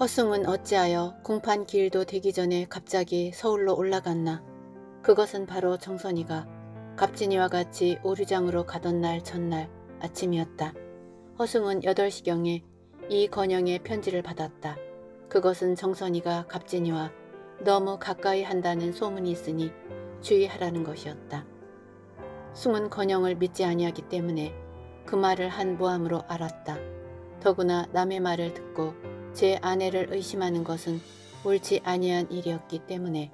허승은 어찌하여 공판 길도 되기 전에 갑자기 서울로 올라갔나. 그것은 바로 정선이가 갑진이와 같이 오류장으로 가던 날 전날 아침이었다. 허승은 8시경에 이건영의 편지를 받았다. 그것은 정선이가 갑진이와 너무 가까이 한다는 소문이 있으니 주의하라는 것이었다. 숭은 건영을 믿지 아니하기 때문에 그 말을 한 모함으로 알았다. 더구나 남의 말을 듣고 제 아내를 의심하는 것은 옳지 아니한 일이었기 때문에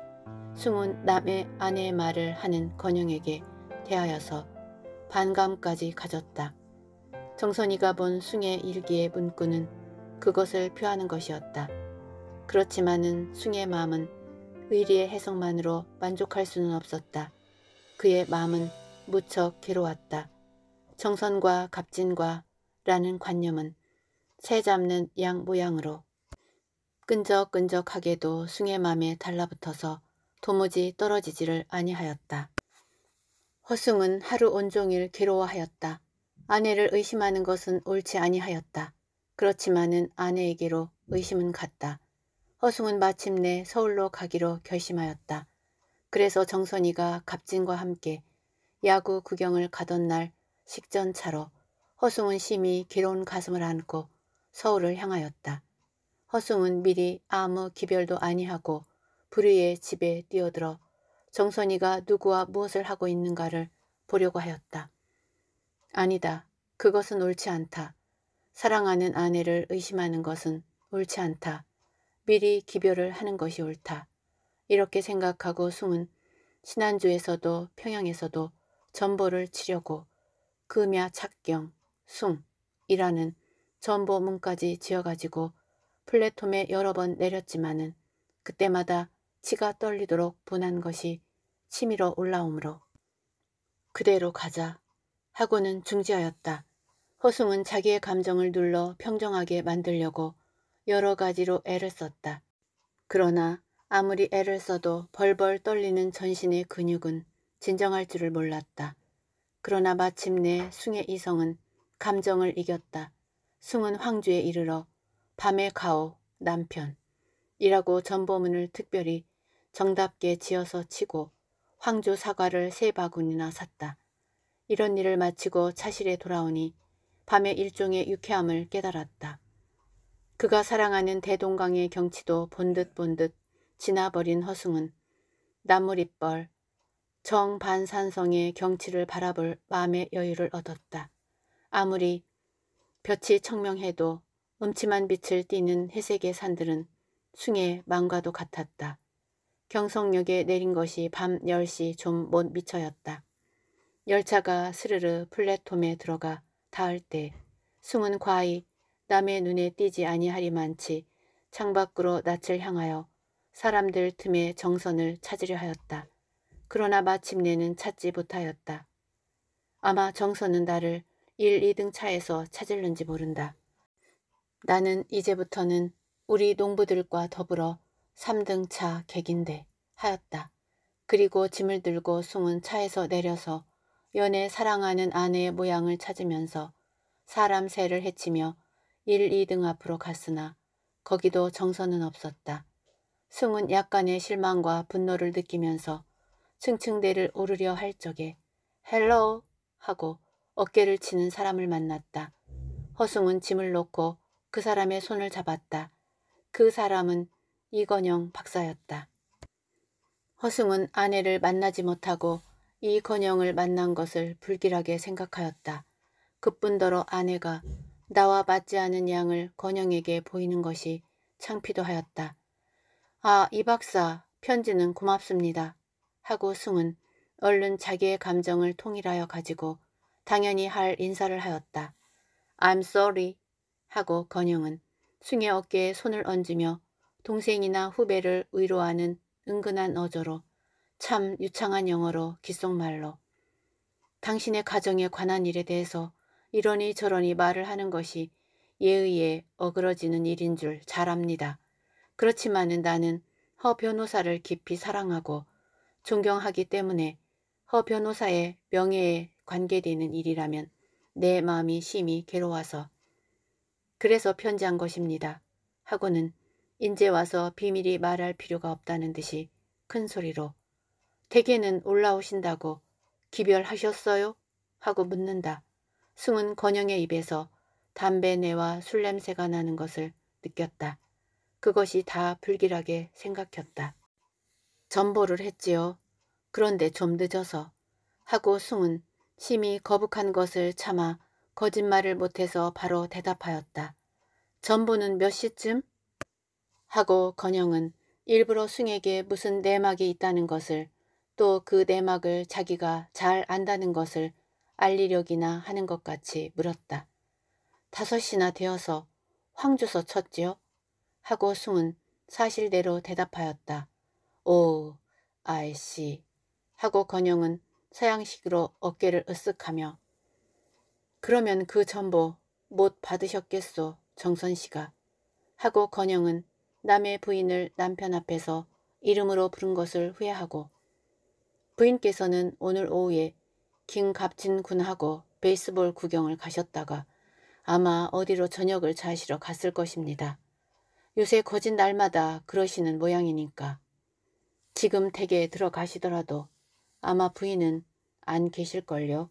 숨은 남의 아내의 말을 하는 건영에게 대하여서 반감까지 가졌다. 정선이가 본 숭의 일기의 문구는 그것을 표하는 것이었다. 그렇지만은 숭의 마음은 의리의 해석만으로 만족할 수는 없었다. 그의 마음은 무척 괴로웠다. 정선과 갑진과 라는 관념은 새 잡는 양 모양으로 끈적끈적하게도 숭의 맘에 달라붙어서 도무지 떨어지지를 아니하였다. 허숭은 하루 온종일 괴로워하였다. 아내를 의심하는 것은 옳지 아니하였다. 그렇지만은 아내에게로 의심은 갔다. 허숭은 마침내 서울로 가기로 결심하였다. 그래서 정선이가 갑진과 함께 야구 구경을 가던 날 식전차로 허숭은 심히 괴로운 가슴을 안고 서울을 향하였다. 허승은 미리 아무 기별도 아니하고 불의의 집에 뛰어들어 정선이가 누구와 무엇을 하고 있는가를 보려고 하였다. 아니다. 그것은 옳지 않다. 사랑하는 아내를 의심하는 것은 옳지 않다. 미리 기별을 하는 것이 옳다. 이렇게 생각하고 숭은 신안주에서도 평양에서도 전보를 치려고 금야 착경, 숭이라는 전보 문까지 지어가지고 플랫폼에 여러 번 내렸지만은 그때마다 치가 떨리도록 분한 것이 치밀어 올라오므로 그대로 가자 하고는 중지하였다. 허숭은 자기의 감정을 눌러 평정하게 만들려고 여러 가지로 애를 썼다. 그러나 아무리 애를 써도 벌벌 떨리는 전신의 근육은 진정할 줄을 몰랐다. 그러나 마침내 숭의 이성은 감정을 이겼다. 승은 황주에 이르러 밤에 가오 남편이라고 전보문을 특별히 정답게 지어서 치고 황조 사과를 세 바구니나 샀다. 이런 일을 마치고 차실에 돌아오니 밤에 일종의 유쾌함을 깨달았다. 그가 사랑하는 대동강의 경치도 본듯 본듯 지나버린 허승은 나무잎벌 정반산성의 경치를 바라볼 마음의 여유를 얻었다. 아무리 볕이 청명해도 음침한 빛을 띠는 회색의 산들은 숭의 망과도 같았다. 경성역에 내린 것이 밤 10시 좀 못 미쳐였다. 열차가 스르르 플랫폼에 들어가 닿을 때 숭은 과히 남의 눈에 띄지 아니하리만치 창밖으로 낯을 향하여 사람들 틈에 정선을 찾으려 하였다. 그러나 마침내는 찾지 못하였다. 아마 정선은 나를 1, 2등 차에서 찾을는지 모른다. 나는 이제부터는 우리 농부들과 더불어 3등 차 객인데 하였다. 그리고 짐을 들고 숭은 차에서 내려서 연애 사랑하는 아내의 모양을 찾으면서 사람 새를 해치며 1, 2등 앞으로 갔으나 거기도 정서는 없었다. 숭은 약간의 실망과 분노를 느끼면서 층층대를 오르려 할 적에 헬로우 하고 어깨를 치는 사람을 만났다. 허승은 짐을 놓고 그 사람의 손을 잡았다. 그 사람은 이건영 박사였다. 허승은 아내를 만나지 못하고 이건영을 만난 것을 불길하게 생각하였다. 그뿐더러 아내가 나와 맞지 않은 양을 건영에게 보이는 것이 창피도 하였다. 아, 이 박사, 편지는 고맙습니다. 하고 승은 얼른 자기의 감정을 통일하여 가지고 당연히 할 인사를 하였다. I'm sorry 하고 건영은 숭의 어깨에 손을 얹으며 동생이나 후배를 위로하는 은근한 어조로 참 유창한 영어로 귓속말로 당신의 가정에 관한 일에 대해서 이러니 저러니 말을 하는 것이 예의에 어그러지는 일인 줄 잘 압니다. 그렇지만은 나는 허 변호사를 깊이 사랑하고 존경하기 때문에 허 변호사의 명예에 관계되는 일이라면 내 마음이 심히 괴로워서 그래서 편지한 것입니다. 하고는 인제 와서 비밀이 말할 필요가 없다는 듯이 큰 소리로 대개는 올라오신다고 기별하셨어요? 하고 묻는다. 승은 건영의 입에서 담배내와 술 냄새가 나는 것을 느꼈다. 그것이 다 불길하게 생각했다. 전보를 했지요. 그런데 좀 늦어서 하고 숭은 심히 거북한 것을 참아 거짓말을 못해서 바로 대답하였다. 전부는 몇 시쯤? 하고 건영은 일부러 숭에게 무슨 내막이 있다는 것을 또 그 내막을 자기가 잘 안다는 것을 알리려기나 하는 것 같이 물었다. 다섯 시나 되어서 황주서 쳤지요? 하고 숭은 사실대로 대답하였다. 오, 아이씨. 하고 건영은 서양식으로 어깨를 으쓱하며 그러면 그 전보 못 받으셨겠소 정선씨가 하고 건영은 남의 부인을 남편 앞에서 이름으로 부른 것을 후회하고 부인께서는 오늘 오후에 김갑진 군하고 베이스볼 구경을 가셨다가 아마 어디로 저녁을 자시러 갔을 것입니다. 요새 거짓 날마다 그러시는 모양이니까. 지금 댁에 들어가시더라도 아마 부인은 안 계실걸요.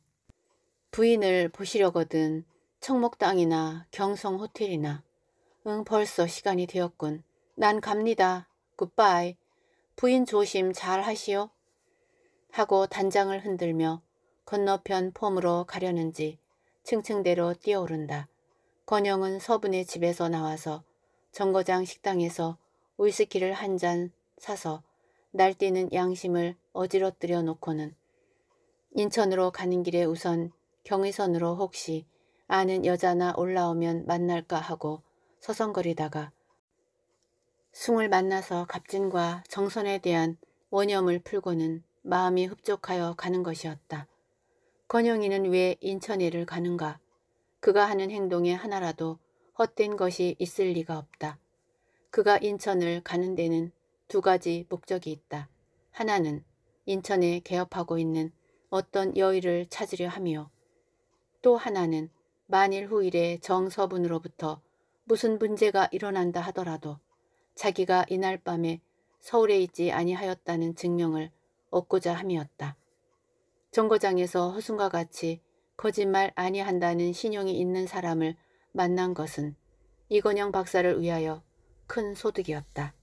부인을 보시려거든 청목당이나 경성호텔이나 응 벌써 시간이 되었군. 난 갑니다. 굿바이. 부인 조심 잘 하시오. 하고 단장을 흔들며 건너편 폼으로 가려는지 층층대로 뛰어오른다. 건영은 서분의 집에서 나와서 정거장 식당에서 위스키를 한 잔 사서 날뛰는 양심을 어지럽뜨려 놓고는 인천으로 가는 길에 우선 경의선으로 혹시 아는 여자나 올라오면 만날까 하고 서성거리다가 숭을 만나서 갑진과 정선에 대한 원념을 풀고는 마음이 흡족하여 가는 것이었다. 건영이는 왜 인천에를 가는가? 그가 하는 행동에 하나라도 헛된 것이 있을 리가 없다. 그가 인천을 가는 데는 두 가지 목적이 있다. 하나는 인천에 개업하고 있는 어떤 여의를 찾으려 하며 또 하나는 만일 후일에 정서분으로부터 무슨 문제가 일어난다 하더라도 자기가 이날 밤에 서울에 있지 아니하였다는 증명을 얻고자 함이었다. 정거장에서 허순과 같이 거짓말 아니한다는 신용이 있는 사람을 만난 것은 이건영 박사를 위하여 큰 소득이었다.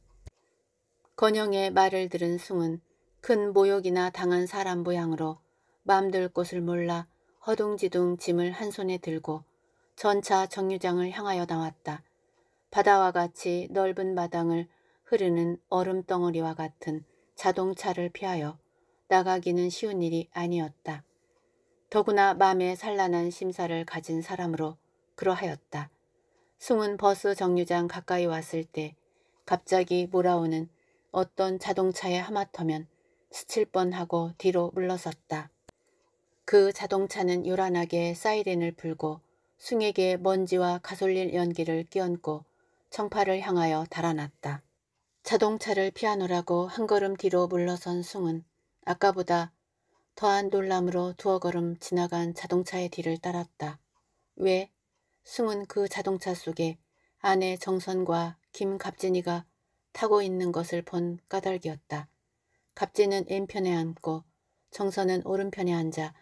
건영의 말을 들은 숭은 큰 모욕이나 당한 사람 모양으로 맘들 곳을 몰라 허둥지둥 짐을 한 손에 들고 전차 정류장을 향하여 나왔다. 바다와 같이 넓은 마당을 흐르는 얼음덩어리와 같은 자동차를 피하여 나가기는 쉬운 일이 아니었다. 더구나 마음에 산란한 심사를 가진 사람으로 그러하였다. 숭은 버스 정류장 가까이 왔을 때 갑자기 몰아오는 어떤 자동차에 하마터면 스칠 뻔하고 뒤로 물러섰다. 그 자동차는 요란하게 사이렌을 불고 숭에게 먼지와 가솔린 연기를 끼얹고 청파를 향하여 달아났다. 자동차를 피하노라고 한 걸음 뒤로 물러선 숭은 아까보다 더한 놀람으로 두어 걸음 지나간 자동차의 뒤를 따랐다. 왜? 숭은 그 자동차 속에 아내 정선과 김갑진이가 타고 있는 것을 본 까닭이었다. 갑진은 왼편에 앉고 정선은 오른편에 앉아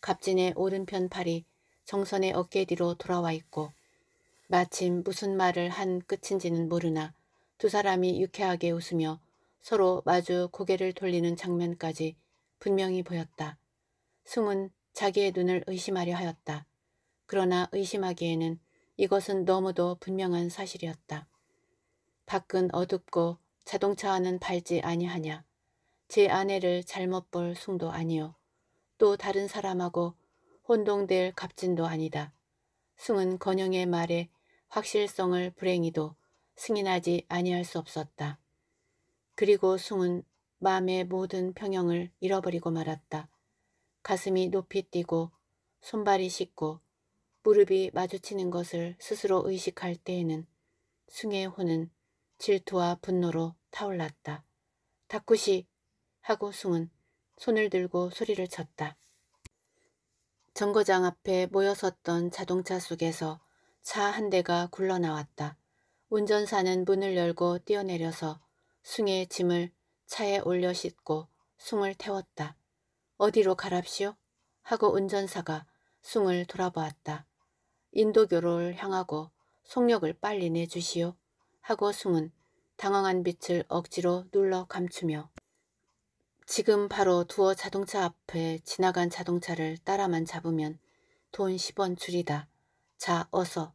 갑진의 오른편 팔이 정선의 어깨 뒤로 돌아와 있고 마침 무슨 말을 한 끝인지는 모르나 두 사람이 유쾌하게 웃으며 서로 마주 고개를 돌리는 장면까지 분명히 보였다. 승은 자기의 눈을 의심하려 하였다. 그러나 의심하기에는 이것은 너무도 분명한 사실이었다. 밖은 어둡고 자동차 와는 밝지 아니하냐. 제 아내를 잘못 볼 숭도 아니요. 또 다른 사람하고 혼동될 갑진도 아니다. 숭은 건영의 말에 확실성을 불행히도 승인하지 아니할 수 없었다. 그리고 숭은 마음의 모든 평형을 잃어버리고 말았다. 가슴이 높이 뛰고 손발이 씻고 무릎이 마주치는 것을 스스로 의식할 때에는 숭의 혼은 질투와 분노로 타올랐다. 다쿠시 하고 숭은 손을 들고 소리를 쳤다. 정거장 앞에 모여섰던 자동차 속에서 차 한 대가 굴러나왔다. 운전사는 문을 열고 뛰어내려서 숭의 짐을 차에 올려 싣고 숭을 태웠다. 어디로 가랍시오? 하고 운전사가 숭을 돌아보았다. 인도교로를 향하고 속력을 빨리 내주시오. 하고 숭은 당황한 빛을 억지로 눌러 감추며 지금 바로 두어 자동차 앞에 지나간 자동차를 따라만 잡으면 돈 10원 줄이다. 자 어서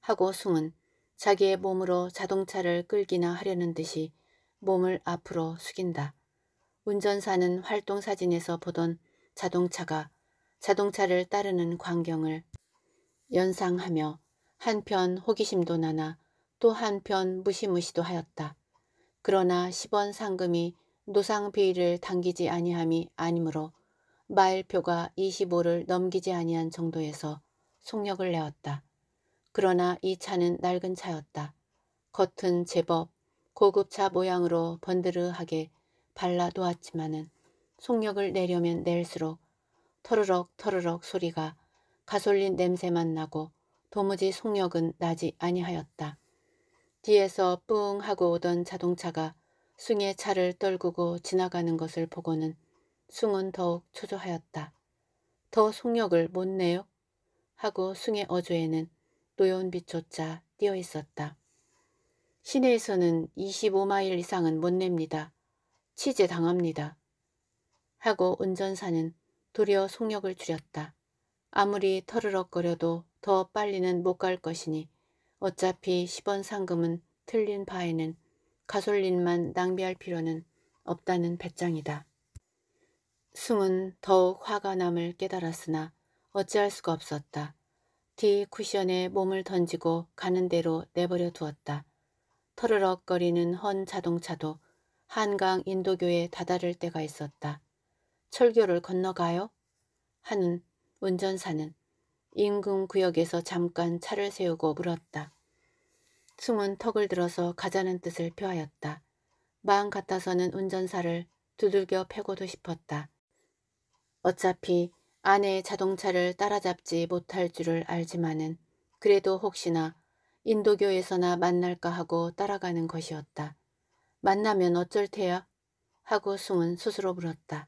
하고 숭은 자기의 몸으로 자동차를 끌기나 하려는 듯이 몸을 앞으로 숙인다. 운전사는 활동사진에서 보던 자동차가 자동차를 따르는 광경을 연상하며 한편 호기심도 나나 또 한편 무시무시도 하였다. 그러나 10원 상금이 노상비를 당기지 아니함이 아니므로 마일표가 25를 넘기지 아니한 정도에서 속력을 내었다. 그러나 이 차는 낡은 차였다. 겉은 제법 고급차 모양으로 번드르하게 발라놓았지만은 속력을 내려면 낼수록 터르럭 터르럭 소리가 가솔린 냄새만 나고 도무지 속력은 나지 아니하였다. 뒤에서 뿡 하고 오던 자동차가 숭의 차를 떨구고 지나가는 것을 보고는 숭은 더욱 초조하였다. 더 속력을 못 내요? 하고 숭의 어조에는 노여운빛조차 띄어 있었다. 시내에서는 25마일 이상은 못 냅니다. 취재 당합니다. 하고 운전사는 도리어 속력을 줄였다. 아무리 터르럭거려도 더 빨리는 못 갈 것이니 어차피 10원 상금은 틀린 바에는 가솔린만 낭비할 필요는 없다는 배짱이다. 숨은 더욱 화가 남을 깨달았으나 어찌할 수가 없었다. 뒤 쿠션에 몸을 던지고 가는 대로 내버려 두었다. 터르럭거리는 헌 자동차도 한강 인도교에 다다를 때가 있었다. 철교를 건너가요? 하는 운전사는 인근 구역에서 잠깐 차를 세우고 물었다. 숨은 턱을 들어서 가자는 뜻을 표하였다. 마음 같아서는 운전사를 두들겨 패고도 싶었다. 어차피 아내의 자동차를 따라잡지 못할 줄을 알지만은 그래도 혹시나 인도교에서나 만날까 하고 따라가는 것이었다. 만나면 어쩔 테야? 하고 숭은 스스로 물었다.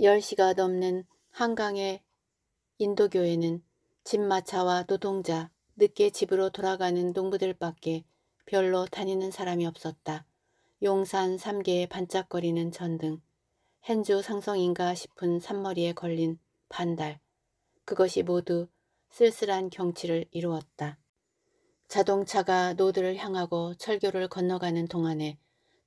10시가 넘는 한강의 인도교회는 집마차와 노동자, 늦게 집으로 돌아가는 농부들밖에 별로 다니는 사람이 없었다. 용산 3개의 반짝거리는 전등, 헨주 상성인가 싶은 산머리에 걸린 반달, 그것이 모두 쓸쓸한 경치를 이루었다. 자동차가 노드를 향하고 철교를 건너가는 동안에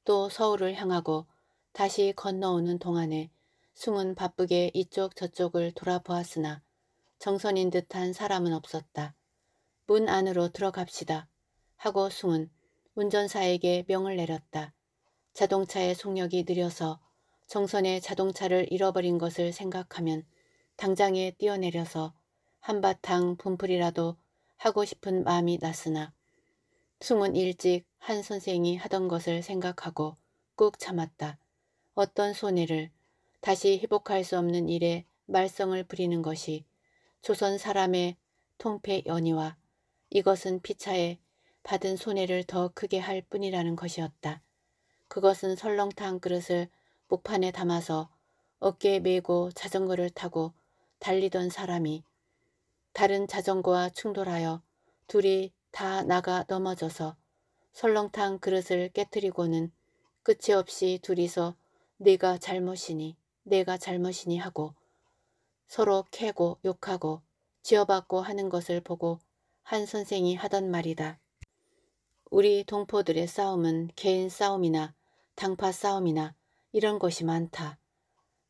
또 서울을 향하고 다시 건너오는 동안에 숨은 바쁘게 이쪽 저쪽을 돌아보았으나 정선인 듯한 사람은 없었다. 문 안으로 들어갑시다. 하고 숭은 운전사에게 명을 내렸다. 자동차의 속력이 느려서 정선의 자동차를 잃어버린 것을 생각하면 당장에 뛰어내려서 한바탕 분풀이라도 하고 싶은 마음이 났으나 숭은 일찍 한 선생이 하던 것을 생각하고 꾹 참았다. 어떤 손해를 다시 회복할 수 없는 일에 말썽을 부리는 것이 조선 사람의 통폐 연이와 이것은 피차에 받은 손해를 더 크게 할 뿐이라는 것이었다. 그것은 설렁탕 그릇을 목판에 담아서 어깨에 메고 자전거를 타고 달리던 사람이 다른 자전거와 충돌하여 둘이 다 나가 넘어져서 설렁탕 그릇을 깨뜨리고는 끝이 없이 둘이서 내가 잘못이니 내가 잘못이니 하고 서로 캐고 욕하고 지어받고 하는 것을 보고 한 선생이 하던 말이다. 우리 동포들의 싸움은 개인 싸움이나 당파 싸움이나 이런 것이 많다.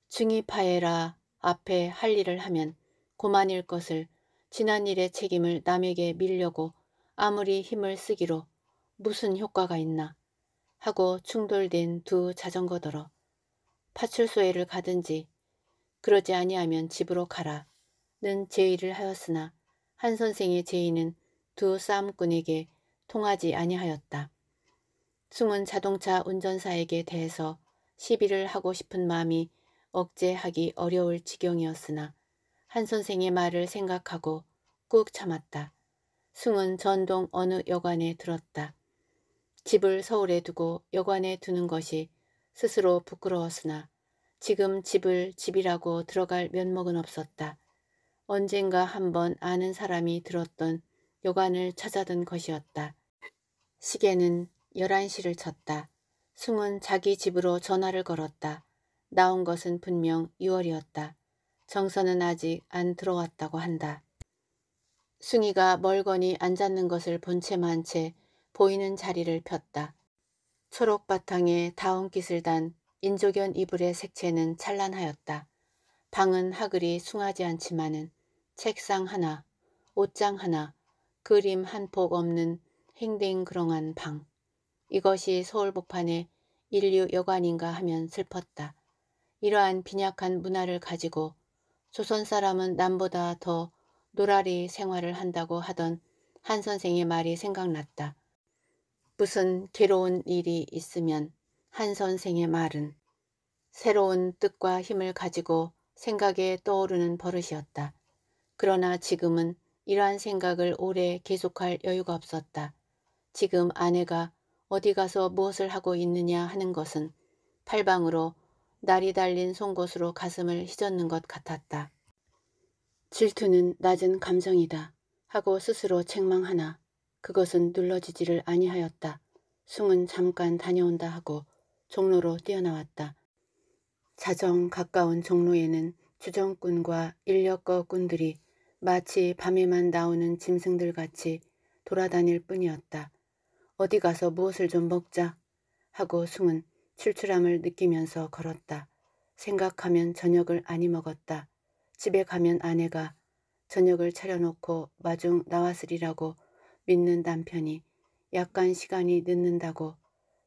중이파해라 앞에 할 일을 하면 고만일 것을 지난 일의 책임을 남에게 밀려고 아무리 힘을 쓰기로 무슨 효과가 있나 하고 충돌된 두 자전거더러 파출소에를 가든지 그러지 아니하면 집으로 가라. 는 제의를 하였으나 한 선생의 제의는 두 싸움꾼에게 통하지 아니하였다. 숨은 자동차 운전사에게 대해서 시비를 하고 싶은 마음이 억제하기 어려울 지경이었으나 한 선생의 말을 생각하고 꾹 참았다. 숭은 전동 어느 여관에 들었다. 집을 서울에 두고 여관에 두는 것이 스스로 부끄러웠으나 지금 집을 집이라고 들어갈 면목은 없었다. 언젠가 한 번 아는 사람이 들었던 여관을 찾아든 것이었다. 시계는 11시를 쳤다. 숭은 자기 집으로 전화를 걸었다. 나온 것은 분명 6월이었다. 정선은 아직 안 들어왔다고 한다. 숭이가 멀거니 앉았는 것을 본 채만 채 보이는 자리를 폈다. 초록 바탕에 다운깃을 단 인조견 이불의 색채는 찬란하였다. 방은 하글이 숭하지 않지만은 책상 하나, 옷장 하나, 그림 한 폭 없는 횡댕그렁한 방. 이것이 서울 복판의 인류 여관인가 하면 슬펐다. 이러한 빈약한 문화를 가지고 조선 사람은 남보다 더 노라리 생활을 한다고 하던 한 선생의 말이 생각났다. 무슨 괴로운 일이 있으면 한 선생의 말은 새로운 뜻과 힘을 가지고 생각에 떠오르는 버릇이었다. 그러나 지금은 이러한 생각을 오래 계속할 여유가 없었다. 지금 아내가 어디 가서 무엇을 하고 있느냐 하는 것은 팔방으로 날이 달린 송곳으로 가슴을 휘젓는 것 같았다. 질투는 낮은 감정이다 하고 스스로 책망하나 그것은 눌러지지를 아니하였다. 숭은 잠깐 다녀온다 하고 종로로 뛰어나왔다. 자정 가까운 종로에는 주정꾼과 인력거꾼들이 마치 밤에만 나오는 짐승들 같이 돌아다닐 뿐이었다. 어디 가서 무엇을 좀 먹자 하고 숭은 출출함을 느끼면서 걸었다. 생각하면 저녁을 아니 먹었다. 집에 가면 아내가 저녁을 차려놓고 마중 나왔으리라고 믿는 남편이 약간 시간이 늦는다고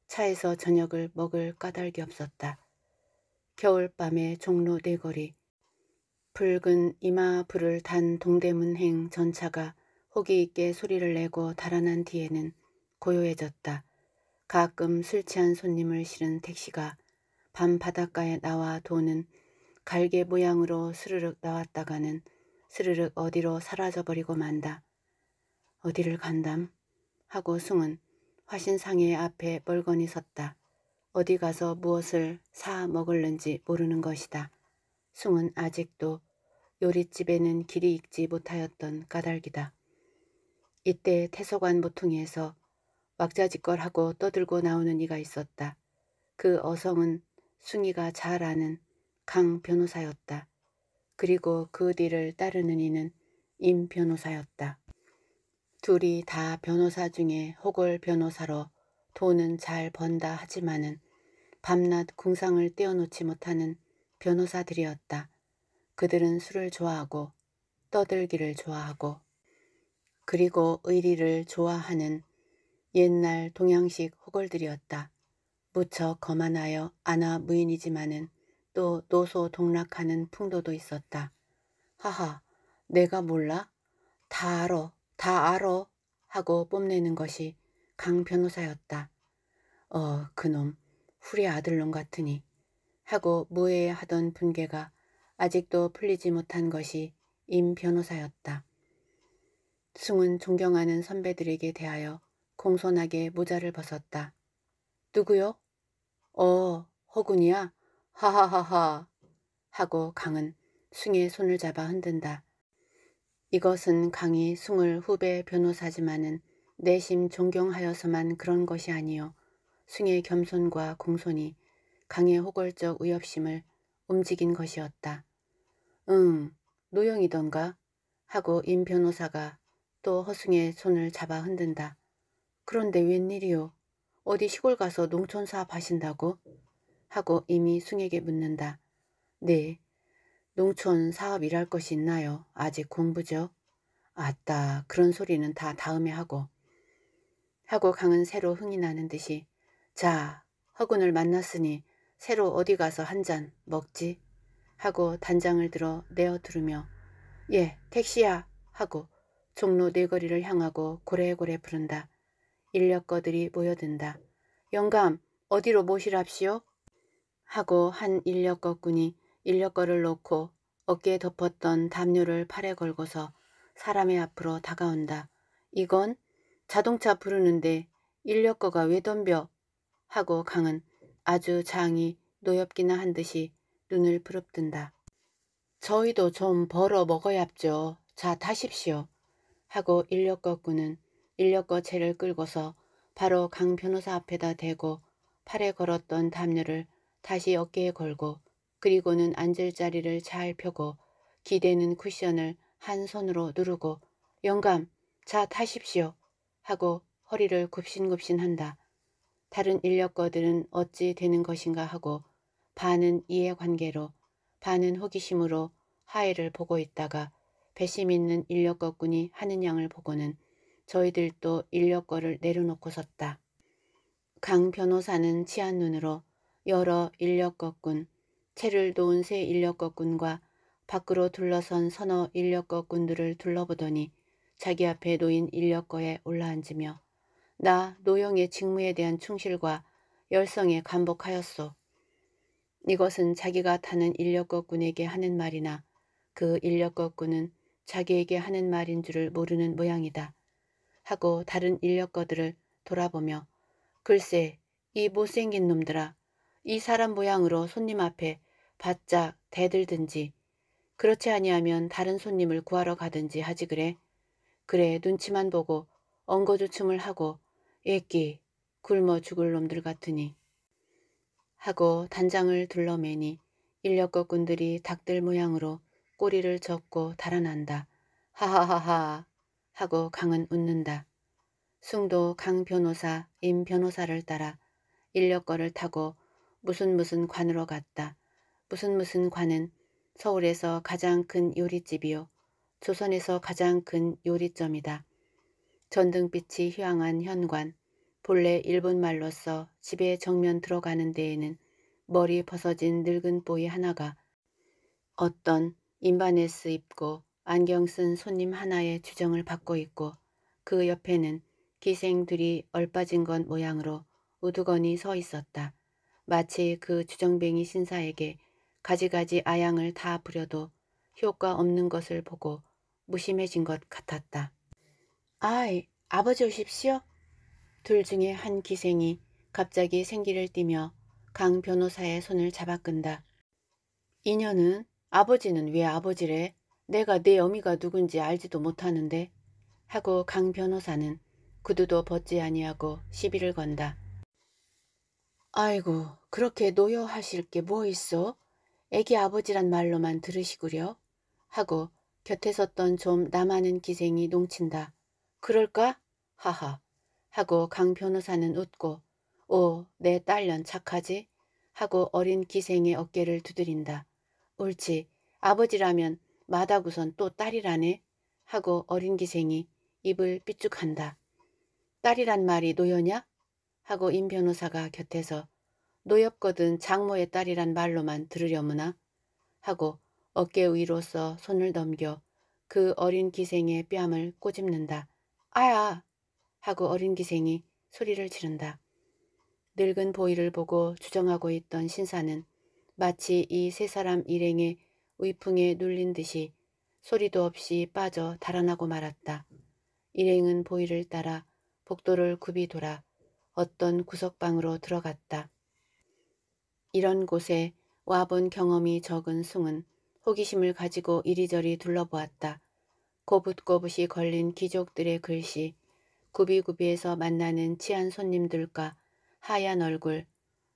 차에서 저녁을 먹을 까닭이 없었다. 겨울밤의 종로 대거리 네 붉은 이마 불을 단 동대문행 전차가 호기 있게 소리를 내고 달아난 뒤에는 고요해졌다. 가끔 술 취한 손님을 실은 택시가 밤 바닷가에 나와 도는 갈개 모양으로 스르륵 나왔다가는 스르륵 어디로 사라져버리고 만다. 어디를 간담? 하고 숭은 화신상의 앞에 멀건이 섰다. 어디 가서 무엇을 사 먹을는지 모르는 것이다. 숭은 아직도 요릿집에는 길이 익지 못하였던 까닭이다. 이때 태서관 모퉁이에서 왁자지껄하고 떠들고 나오는 이가 있었다. 그 어성은 숭이가 잘 아는 강 변호사였다. 그리고 그 뒤를 따르는 이는 임 변호사였다. 둘이 다 변호사 중에 호걸 변호사로 돈은 잘 번다 하지만은 밤낮 궁상을 떼어놓지 못하는 변호사들이었다. 그들은 술을 좋아하고 떠들기를 좋아하고 그리고 의리를 좋아하는 옛날 동양식 호걸들이었다. 무척 거만하여 아나 무인이지만은 또 노소동락하는 풍도도 있었다. 하하, 내가 몰라? 다 알아. 다 알어 하고 뽐내는 것이 강 변호사였다. 어 그놈 후리 아들놈 같으니 하고 무해하던 분개가 아직도 풀리지 못한 것이 임 변호사였다. 승은 존경하는 선배들에게 대하여 공손하게 모자를 벗었다. 누구요? 어, 허군이야? 하하하하. 하고 강은 승의 손을 잡아 흔든다. 이것은 강의 숭을 후배 변호사지만은 내심 존경하여서만 그런 것이 아니요 숭의 겸손과 공손이 강의 호걸적 의협심을 움직인 것이었다. 응, 노영이던가? 하고 임 변호사가 또 허숭의 손을 잡아 흔든다. 그런데 웬일이오 어디 시골 가서 농촌 사업 하신다고? 하고 이미 숭에게 묻는다. 네, 농촌 사업 일할 것이 있나요? 아직 공부죠. 아따 그런 소리는 다 다음에 하고. 하고 강은 새로 흥이 나는 듯이 자 허군을 만났으니 새로 어디 가서 한 잔 먹지? 하고 단장을 들어 내어 두르며 예 택시야 하고 종로 네거리를 향하고 고래고래 부른다. 인력거들이 모여든다. 영감 어디로 모시랍시오? 하고 한 인력거꾼이 인력거를 놓고 어깨에 덮었던 담요를 팔에 걸고서 사람의 앞으로 다가온다. 이건 자동차 부르는데 인력거가 왜 덤벼? 하고 강은 아주 장이 노엽기나 한 듯이 눈을 부릅뜬다. 저희도 좀 벌어 먹어야죠. 자 타십시오. 하고 인력거꾼은 인력거체를 끌고서 바로 강 변호사 앞에다 대고 팔에 걸었던 담요를 다시 어깨에 걸고 그리고는 앉을 자리를 잘 펴고 기대는 쿠션을 한 손으로 누르고 영감 자 타십시오 하고 허리를 굽신굽신한다. 다른 인력거들은 어찌 되는 것인가 하고 반은 이해관계로 반은 호기심으로 하해를 보고 있다가 배심 있는 인력거꾼이 하는 양을 보고는 저희들도 인력거를 내려놓고 섰다. 강 변호사는 치한 눈으로 여러 인력거꾼 채를 놓은 새 인력거꾼과 밖으로 둘러선 서너 인력거꾼들을 둘러보더니 자기 앞에 놓인 인력거에 올라앉으며 나 노영의 직무에 대한 충실과 열성에 감복하였소. 이것은 자기가 타는 인력거꾼에게 하는 말이나 그 인력거꾼은 자기에게 하는 말인 줄을 모르는 모양이다. 하고 다른 인력거들을 돌아보며 글쎄 이 못생긴 놈들아 이 사람 모양으로 손님 앞에 바짝 대들든지 그렇지 아니하면 다른 손님을 구하러 가든지 하지 그래. 그래 눈치만 보고 엉거주춤을 하고 애끼 굶어 죽을 놈들 같으니 하고 단장을 둘러매니 인력거꾼들이 닭들 모양으로 꼬리를 접고 달아난다. 하하하하 하고 강은 웃는다. 숭도 강 변호사 임 변호사를 따라 인력거를 타고 무슨 무슨 관으로 갔다. 무슨 무슨 관은 서울에서 가장 큰 요리집이요. 조선에서 가장 큰 요리점이다. 전등빛이 휘황한 현관, 본래 일본말로서 집에 정면 들어가는 데에는 머리 벗어진 늙은 보이 하나가 어떤 인바네스 입고 안경 쓴 손님 하나의 주정을 받고 있고 그 옆에는 기생들이 얼빠진 것 모양으로 우두건이 서 있었다. 마치 그 주정뱅이 신사에게 가지가지 아양을 다 부려도 효과 없는 것을 보고 무심해진 것 같았다. 아이, 아버지 오십시오. 둘 중에 한 기생이 갑자기 생기를 띠며 강 변호사의 손을 잡아 끈다. 이녀는 아버지는 왜 아버지래? 내가 내 어미가 누군지 알지도 못하는데 하고 강 변호사는 구두도 벗지 아니하고 시비를 건다. 아이고 그렇게 노여하실 게 뭐 있어? 애기 아버지란 말로만 들으시구려 하고 곁에 섰던 좀 남아는 기생이 농친다. 그럴까? 하하 하고 강 변호사는 웃고 오 내 딸년 착하지? 하고 어린 기생의 어깨를 두드린다. 옳지 아버지라면 마다구선 또 딸이라네 하고 어린 기생이 입을 삐죽한다. 딸이란 말이 노여냐? 하고 임 변호사가 곁에서 노엽거든 장모의 딸이란 말로만 들으려무나 하고 어깨 위로서 손을 넘겨 그 어린 기생의 뺨을 꼬집는다. 아야! 하고 어린 기생이 소리를 지른다. 늙은 보이를 보고 주정하고 있던 신사는 마치 이 세 사람 일행의 위풍에 눌린 듯이 소리도 없이 빠져 달아나고 말았다. 일행은 보이를 따라 복도를 굽이 돌아 어떤 구석방으로 들어갔다. 이런 곳에 와본 경험이 적은 숭은 호기심을 가지고 이리저리 둘러보았다. 고붓고붓이 걸린 귀족들의 글씨, 구비구비에서 만나는 치안 손님들과 하얀 얼굴,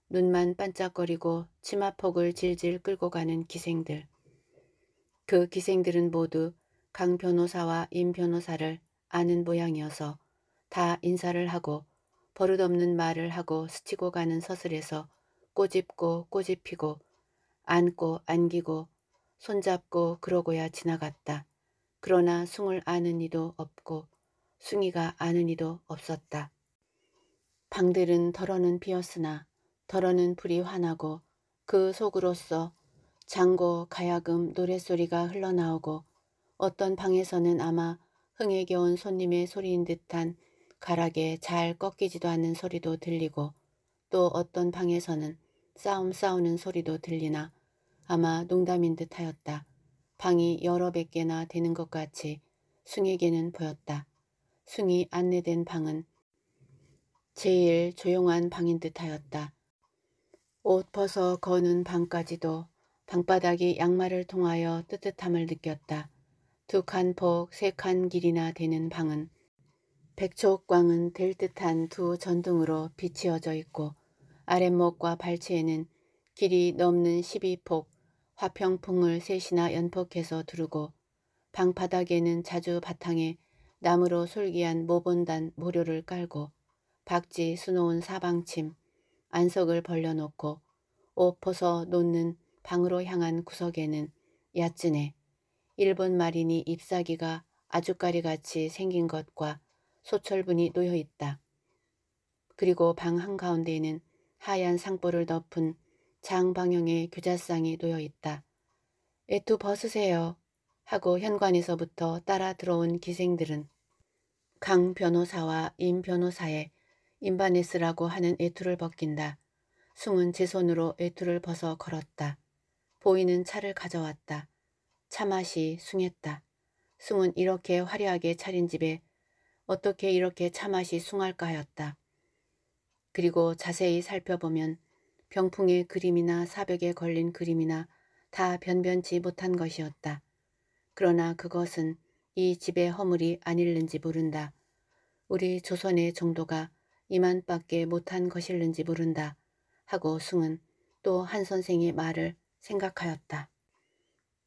눈만 반짝거리고 치마폭을 질질 끌고 가는 기생들. 그 기생들은 모두 강 변호사와 임 변호사를 아는 모양이어서 다 인사를 하고 버릇없는 말을 하고 스치고 가는 서슬에서 꼬집고 꼬집히고 안고 안기고 손잡고 그러고야 지나갔다. 그러나 숭을 아는 이도 없고 숭이가 아는 이도 없었다. 방들은 덜어는 비었으나 덜어는 불이 환하고 그 속으로서 장고 가야금 노랫소리가 흘러나오고 어떤 방에서는 아마 흥에 겨운 손님의 소리인 듯한 가락에 잘 꺾이지도 않는 소리도 들리고 또 어떤 방에서는 싸움 싸우는 소리도 들리나 아마 농담인 듯하였다. 방이 여러 백 개나 되는 것 같이 숭에게는 보였다. 숭이 안내된 방은 제일 조용한 방인 듯하였다. 옷 벗어 거는 방까지도 방바닥이 양말을 통하여 뜨뜻함을 느꼈다. 두 칸 폭, 세 칸 길이나 되는 방은 백초옥광은 될 듯한 두 전등으로 비치어져 있고 아랫목과 발치에는 길이 넘는 12폭 화평풍을 셋이나 연폭해서 두르고 방바닥에는 자주 바탕에 나무로 솔기한 모본단 모료를 깔고 박지 수놓은 사방침 안석을 벌려놓고 옷 벗어 놓는 방으로 향한 구석에는 야쯔에 일본 마린이 잎사귀가 아주까리같이 생긴 것과 소철분이 놓여있다. 그리고 방 한가운데에는 하얀 상보를 덮은 장방형의 규자상이 놓여 있다. 애투 벗으세요. 하고 현관에서부터 따라 들어온 기생들은 강 변호사와 임 변호사의 임바네스라고 하는 애투를 벗긴다. 숭은 제 손으로 애투를 벗어 걸었다. 보이는 차를 가져왔다. 차 맛이 숭했다. 숭은 이렇게 화려하게 차린 집에 어떻게 이렇게 차 맛이 숭할까 하였다. 그리고 자세히 살펴보면 병풍의 그림이나 사벽에 걸린 그림이나 다 변변치 못한 것이었다. 그러나 그것은 이 집의 허물이 아닐는지 모른다. 우리 조선의 정도가 이만밖에 못한 것일는지 모른다. 하고 숭은 또 한 선생의 말을 생각하였다.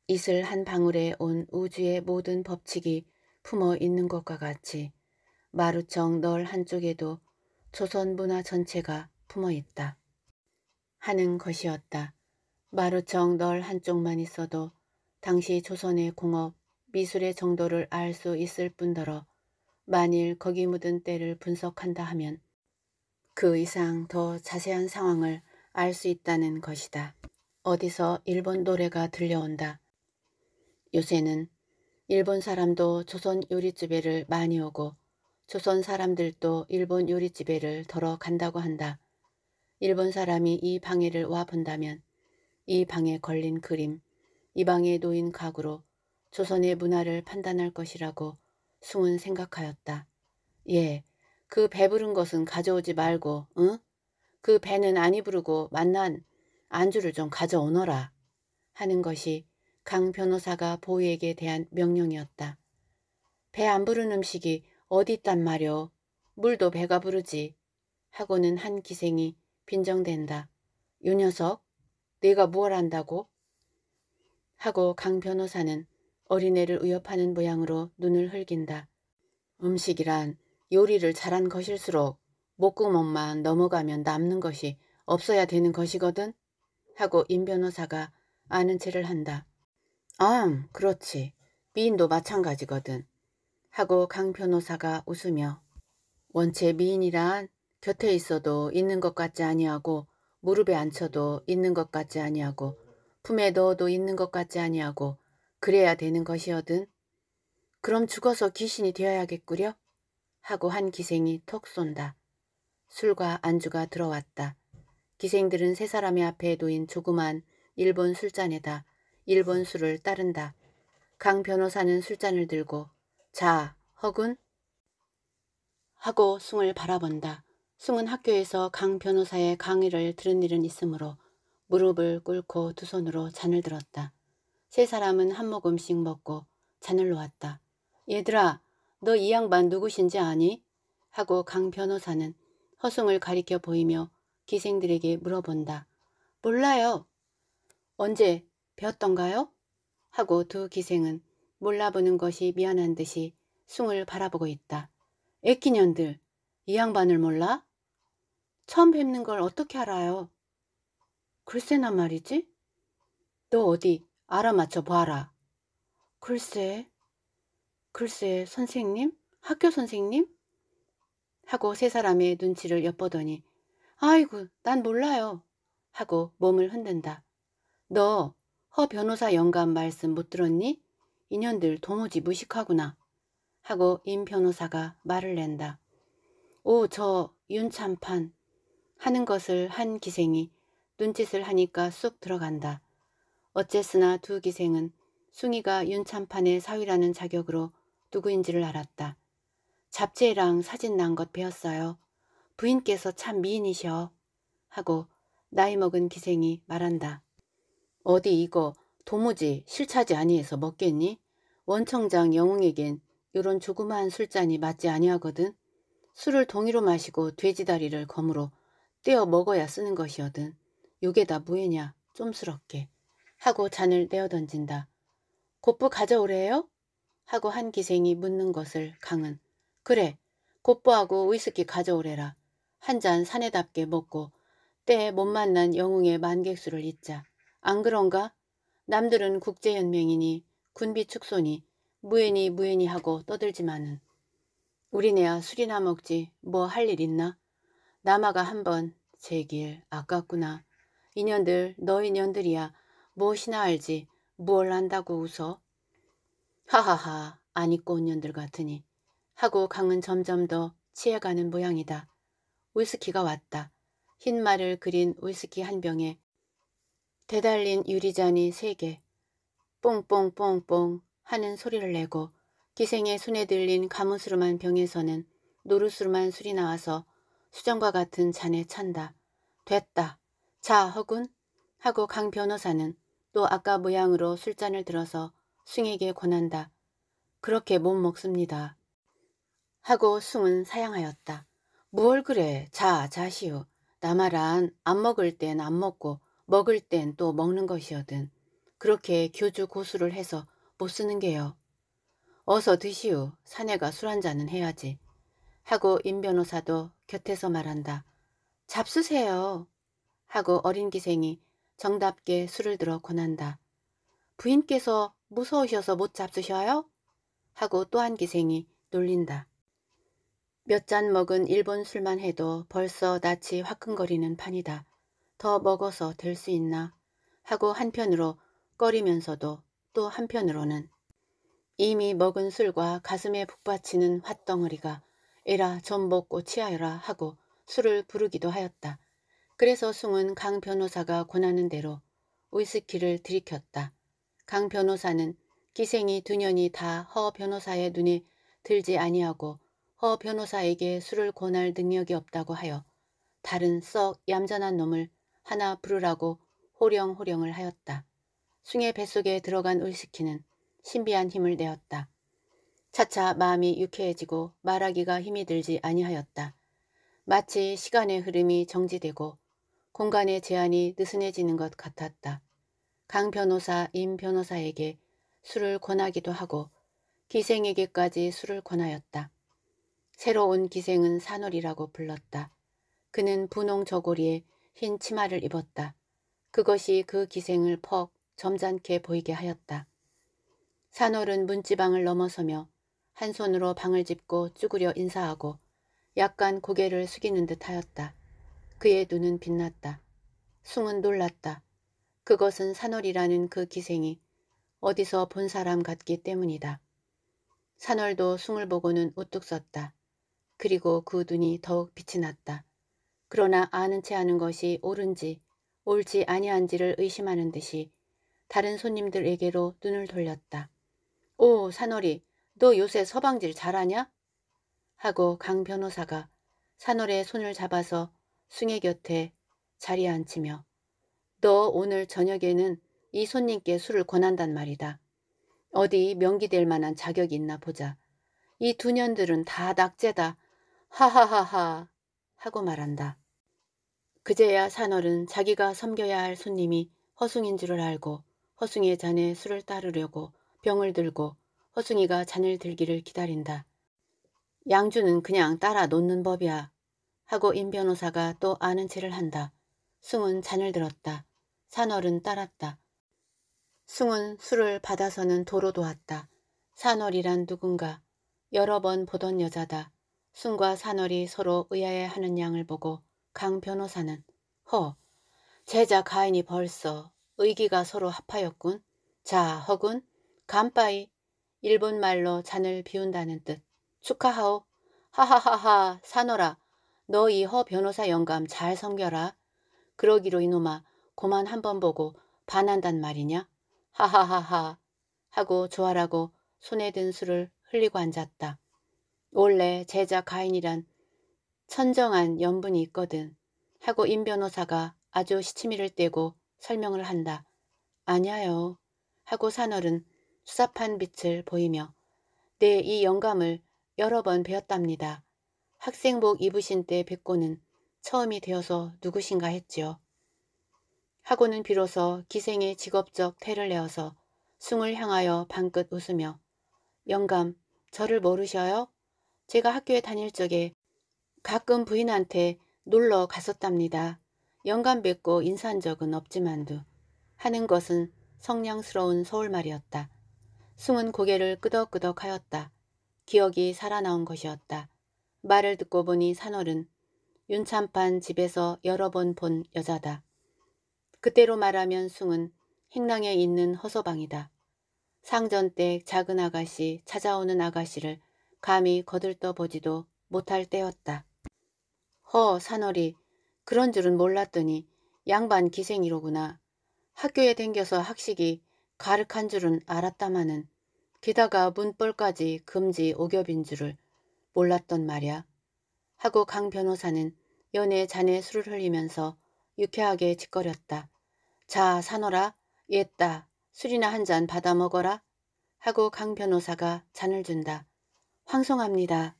이슬 한 방울에 온 우주의 모든 법칙이 품어 있는 것과 같이 마루청 널 한쪽에도 조선 문화 전체가 품어 있다. 하는 것이었다. 마루청 널 한쪽만 있어도 당시 조선의 공업, 미술의 정도를 알 수 있을 뿐더러 만일 거기 묻은 때를 분석한다 하면 그 이상 더 자세한 상황을 알 수 있다는 것이다. 어디서 일본 노래가 들려온다. 요새는 일본 사람도 조선 요리집에를 많이 오고 조선 사람들도 일본 요리집에를 덜어 간다고 한다. 일본 사람이 이 방에를 와 본다면 이 방에 걸린 그림, 이 방에 놓인 가구로 조선의 문화를 판단할 것이라고 숭은 생각하였다. 예, 그 배부른 것은 가져오지 말고, 응? 그 배는 아니 부르고 만난 안주를 좀 가져오너라 하는 것이 강 변호사가 보이에게 대한 명령이었다. 배 안 부른 음식이 어디 있단 말여. 물도 배가 부르지. 하고는 한 기생이 빈정댄다. 요 녀석, 내가 무얼 한다고 하고 강 변호사는 어린애를 위협하는 모양으로 눈을 흘긴다. 음식이란 요리를 잘한 것일수록 목구멍만 넘어가면 남는 것이 없어야 되는 것이거든? 하고 임 변호사가 아는 체를 한다. 암, 아, 그렇지. 미인도 마찬가지거든. 하고 강 변호사가 웃으며 원체 미인이란 곁에 있어도 있는 것 같지 아니하고 무릎에 앉혀도 있는 것 같지 아니하고 품에 넣어도 있는 것 같지 아니하고 그래야 되는 것이어든 그럼 죽어서 귀신이 되어야겠구려? 하고 한 기생이 턱 쏜다. 술과 안주가 들어왔다. 기생들은 세 사람의 앞에 놓인 조그만 일본 술잔에다 일본 술을 따른다. 강 변호사는 술잔을 들고 자, 허군. 하고 숭을 바라본다. 숭은 학교에서 강 변호사의 강의를 들은 일은 있으므로 무릎을 꿇고 두 손으로 잔을 들었다. 세 사람은 한 모금씩 먹고 잔을 놓았다. 얘들아, 너 이 양반 누구신지 아니? 하고 강 변호사는 허숭을 가리켜 보이며 기생들에게 물어본다. 몰라요. 언제 배웠던가요? 하고 두 기생은 몰라보는 것이 미안한 듯이 숭을 바라보고 있다. 애끼년들, 이 양반을 몰라? 처음 뵙는 걸 어떻게 알아요? 글쎄나 말이지? 너 어디 알아맞혀 봐라. 글쎄, 글쎄 선생님? 학교 선생님? 하고 세 사람의 눈치를 엿보더니 아이고 난 몰라요 하고 몸을 흔든다. 너 허 변호사 영감 말씀 못 들었니? 인연들 도무지 무식하구나 하고 임 변호사가 말을 낸다. 오 저 윤참판 하는 것을 한 기생이 눈짓을 하니까 쑥 들어간다. 어째서나 두 기생은 숭이가 윤참판의 사위라는 자격으로 누구인지를 알았다. 잡지랑 사진 난 것 배웠어요. 부인께서 참 미인이셔. 하고 나이 먹은 기생이 말한다. 어디 이거 도무지 실차지 아니해서 먹겠니? 원청장 영웅에겐 요런 조그마한 술잔이 맞지 아니하거든. 술을 동의로 마시고 돼지다리를 검으로 떼어 먹어야 쓰는 것이거든. 요게 다뭐냐 좀스럽게 하고 잔을 내어던진다. 곱부 가져오래요? 하고 한 기생이 묻는 것을 강은 그래 곱부하고 위스키 가져오래라. 한 잔 사내답게 먹고 때에 못 만난 영웅의 만객수를 잊자. 안 그런가? 남들은 국제연맹이니 군비 축소니 무엔이 무엔이 하고 떠들지만은 우리네야 술이나 먹지 뭐 할 일 있나? 남아가 한 번 제길 아깝구나. 인연들 너희 연들이야 무엇이나 알지 무얼 안다고 웃어? 하하하 안 입고 온 년들 같으니 하고 강은 점점 더 취해가는 모양이다. 위스키가 왔다. 흰 말을 그린 위스키 한 병에 대달린 유리잔이 세 개, 뽕뽕뽕뽕 하는 소리를 내고 기생의 손에 들린 가무스름한 병에서는 노루스름한 술이 나와서 수정과 같은 잔에 찬다. 됐다. 자, 허군 하고 강 변호사는 또 아까 모양으로 술잔을 들어서 숭에게 권한다. 그렇게 못 먹습니다. 하고 숭은 사양하였다. 무얼 그래. 자, 자시오. 나마란 안 먹을 땐 안 먹고 먹을 땐 또 먹는 것이어든 그렇게 교주 고수를 해서 못 쓰는 게요. 어서 드시오. 사내가 술 한잔은 해야지. 하고 임 변호사도 곁에서 말한다. 잡수세요. 하고 어린 기생이 정답게 술을 들어 권한다. 부인께서 무서우셔서 못 잡수셔요? 하고 또 한 기생이 놀린다. 몇 잔 먹은 일본 술만 해도 벌써 낯이 화끈거리는 판이다. 더 먹어서 될 수 있나 하고 한편으로 꺼리면서도 또 한편으로는 이미 먹은 술과 가슴에 북받치는 화덩어리가 에라 좀 먹고 치하여라 하고 술을 부르기도 하였다. 그래서 숭은 강 변호사가 권하는 대로 위스키를 들이켰다. 강 변호사는 기생이 두 년이 다 허 변호사의 눈에 들지 아니하고 허 변호사에게 술을 권할 능력이 없다고 하여 다른 썩 얌전한 놈을 하나 부르라고 호령호령을 하였다. 숭의 뱃속에 들어간 울시키는 신비한 힘을 내었다. 차차 마음이 유쾌해지고 말하기가 힘이 들지 아니하였다. 마치 시간의 흐름이 정지되고 공간의 제한이 느슨해지는 것 같았다. 강 변호사, 임 변호사에게 술을 권하기도 하고 기생에게까지 술을 권하였다. 새로 운 기생은 산월이라고 불렀다. 그는 분홍 저고리에 흰 치마를 입었다. 그것이 그 기생을 퍽 점잖게 보이게 하였다. 산월은 문지방을 넘어서며 한 손으로 방을 짚고 쭈그려 인사하고 약간 고개를 숙이는 듯 하였다. 그의 눈은 빛났다. 숭은 놀랐다. 그것은 산월이라는 그 기생이 어디서 본 사람 같기 때문이다. 산월도 숭을 보고는 우뚝 섰다. 그리고 그 눈이 더욱 빛이 났다. 그러나 아는 채 하는 것이 옳은지 옳지 아니한지를 의심하는 듯이 다른 손님들에게로 눈을 돌렸다. 오 산월이 너 요새 서방질 잘하냐? 하고 강 변호사가 산월의 손을 잡아서 숭의 곁에 자리에 앉히며 너 오늘 저녁에는 이 손님께 술을 권한단 말이다. 어디 명기될 만한 자격이 있나 보자. 이 두 년들은 다 낙제다. 하하하하 하고 말한다. 그제야 산월은 자기가 섬겨야 할 손님이 허숭인 줄을 알고 허숭이의 잔에 술을 따르려고 병을 들고 허숭이가 잔을 들기를 기다린다. 양주는 그냥 따라 놓는 법이야. 하고 임 변호사가 또 아는 채를 한다. 숭은 잔을 들었다. 산월은 따랐다. 숭은 술을 받아서는 도로 도왔다. 산월이란 누군가. 여러 번 보던 여자다. 숭과 산월이 서로 의아해하는 양을 보고 강 변호사는 허, 제자 가인이 벌써 의기가 서로 합하였군. 자, 허군, 간빠이, 일본말로 잔을 비운다는 뜻. 축하하오. 하하하하, 사노라. 너 이 허 변호사 영감 잘 섬겨라. 그러기로 이놈아, 고만 한 번 보고 반한단 말이냐? 하하하하 하고 조아라고 손에 든 술을 흘리고 앉았다. 원래 제자 가인이란 천정한 연분이 있거든 하고 임 변호사가 아주 시치미를 떼고 설명을 한다. 아냐요 니 하고 산월은 수사판 빛을 보이며 내이 네, 영감을 여러 번 배웠답니다. 학생복 입으신 때 뵙고는 처음이 되어서 누구신가 했지요. 하고는 비로소 기생의 직업적 태를 내어서 숭을 향하여 방긋 웃으며 영감 저를 모르셔요? 제가 학교에 다닐 적에 가끔 부인한테 놀러 갔었답니다. 연간 뵙고 인사한 적은 없지만도 하는 것은 성냥스러운 서울말이었다. 숨은 고개를 끄덕끄덕 하였다. 기억이 살아나온 것이었다. 말을 듣고 보니 산월은 윤참판 집에서 여러 번 본 여자다. 그때로 말하면 숭은 행랑에 있는 허서방이다. 상전 때 작은 아가씨 찾아오는 아가씨를 감히 거들떠보지도 못할 때였다. 허 산월이 그런 줄은 몰랐더니 양반 기생이로구나. 학교에 댕겨서 학식이 가륵한 줄은 알았다마는 게다가 문벌까지 금지 오겹인 줄을 몰랐던 말이야. 하고 강 변호사는 연애 잔에 술을 흘리면서 유쾌하게 짓거렸다. 자산호아 옛다 술이나 한 잔 받아 먹어라 하고 강 변호사가 잔을 준다. 황송합니다.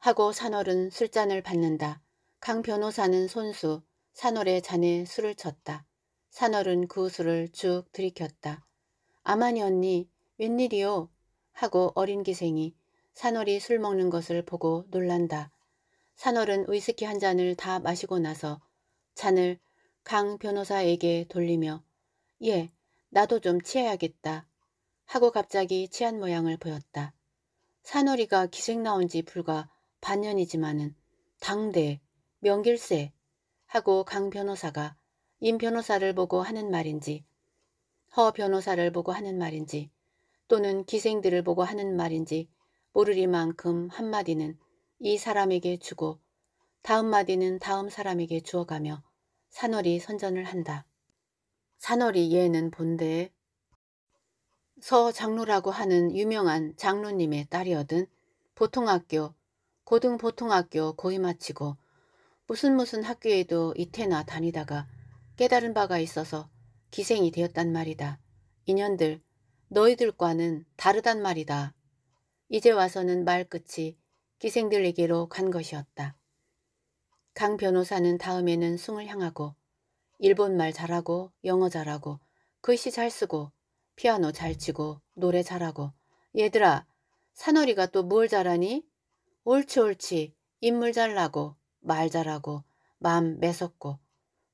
하고 산월은 술잔을 받는다. 강 변호사는 손수, 산월의 잔에 술을 쳤다. 산월은 그 술을 쭉 들이켰다. 아마니 언니, 웬일이오 하고 어린 기생이 산월이 술 먹는 것을 보고 놀란다. 산월은 위스키 한 잔을 다 마시고 나서 잔을 강 변호사에게 돌리며 예, 나도 좀 취해야겠다. 하고 갑자기 취한 모양을 보였다. 산월이가 기생 나온 지 불과 반년이지만은 당대, 명길세 하고 강 변호사가 임 변호사를 보고 하는 말인지 허 변호사를 보고 하는 말인지 또는 기생들을 보고 하는 말인지 모르리만큼 한마디는 이 사람에게 주고 다음 마디는 다음 사람에게 주어가며 산월이 선전을 한다. 산월이 얘는 본대에 서 장로라고 하는 유명한 장로님의 딸이어든 보통학교 고등보통학교 고이 마치고 무슨 무슨 학교에도 이태나 다니다가 깨달은 바가 있어서 기생이 되었단 말이다. 인연들, 너희들과는 다르단 말이다. 이제 와서는 말끝이 기생들에게로 간 것이었다. 강 변호사는 다음에는 숭을 향하고 일본말 잘하고 영어 잘하고 글씨 잘 쓰고 피아노 잘 치고 노래 잘하고 얘들아 사월리가또 뭘 잘하니? 옳지 옳지 인물 잘나고 말 잘하고 맘 매섭고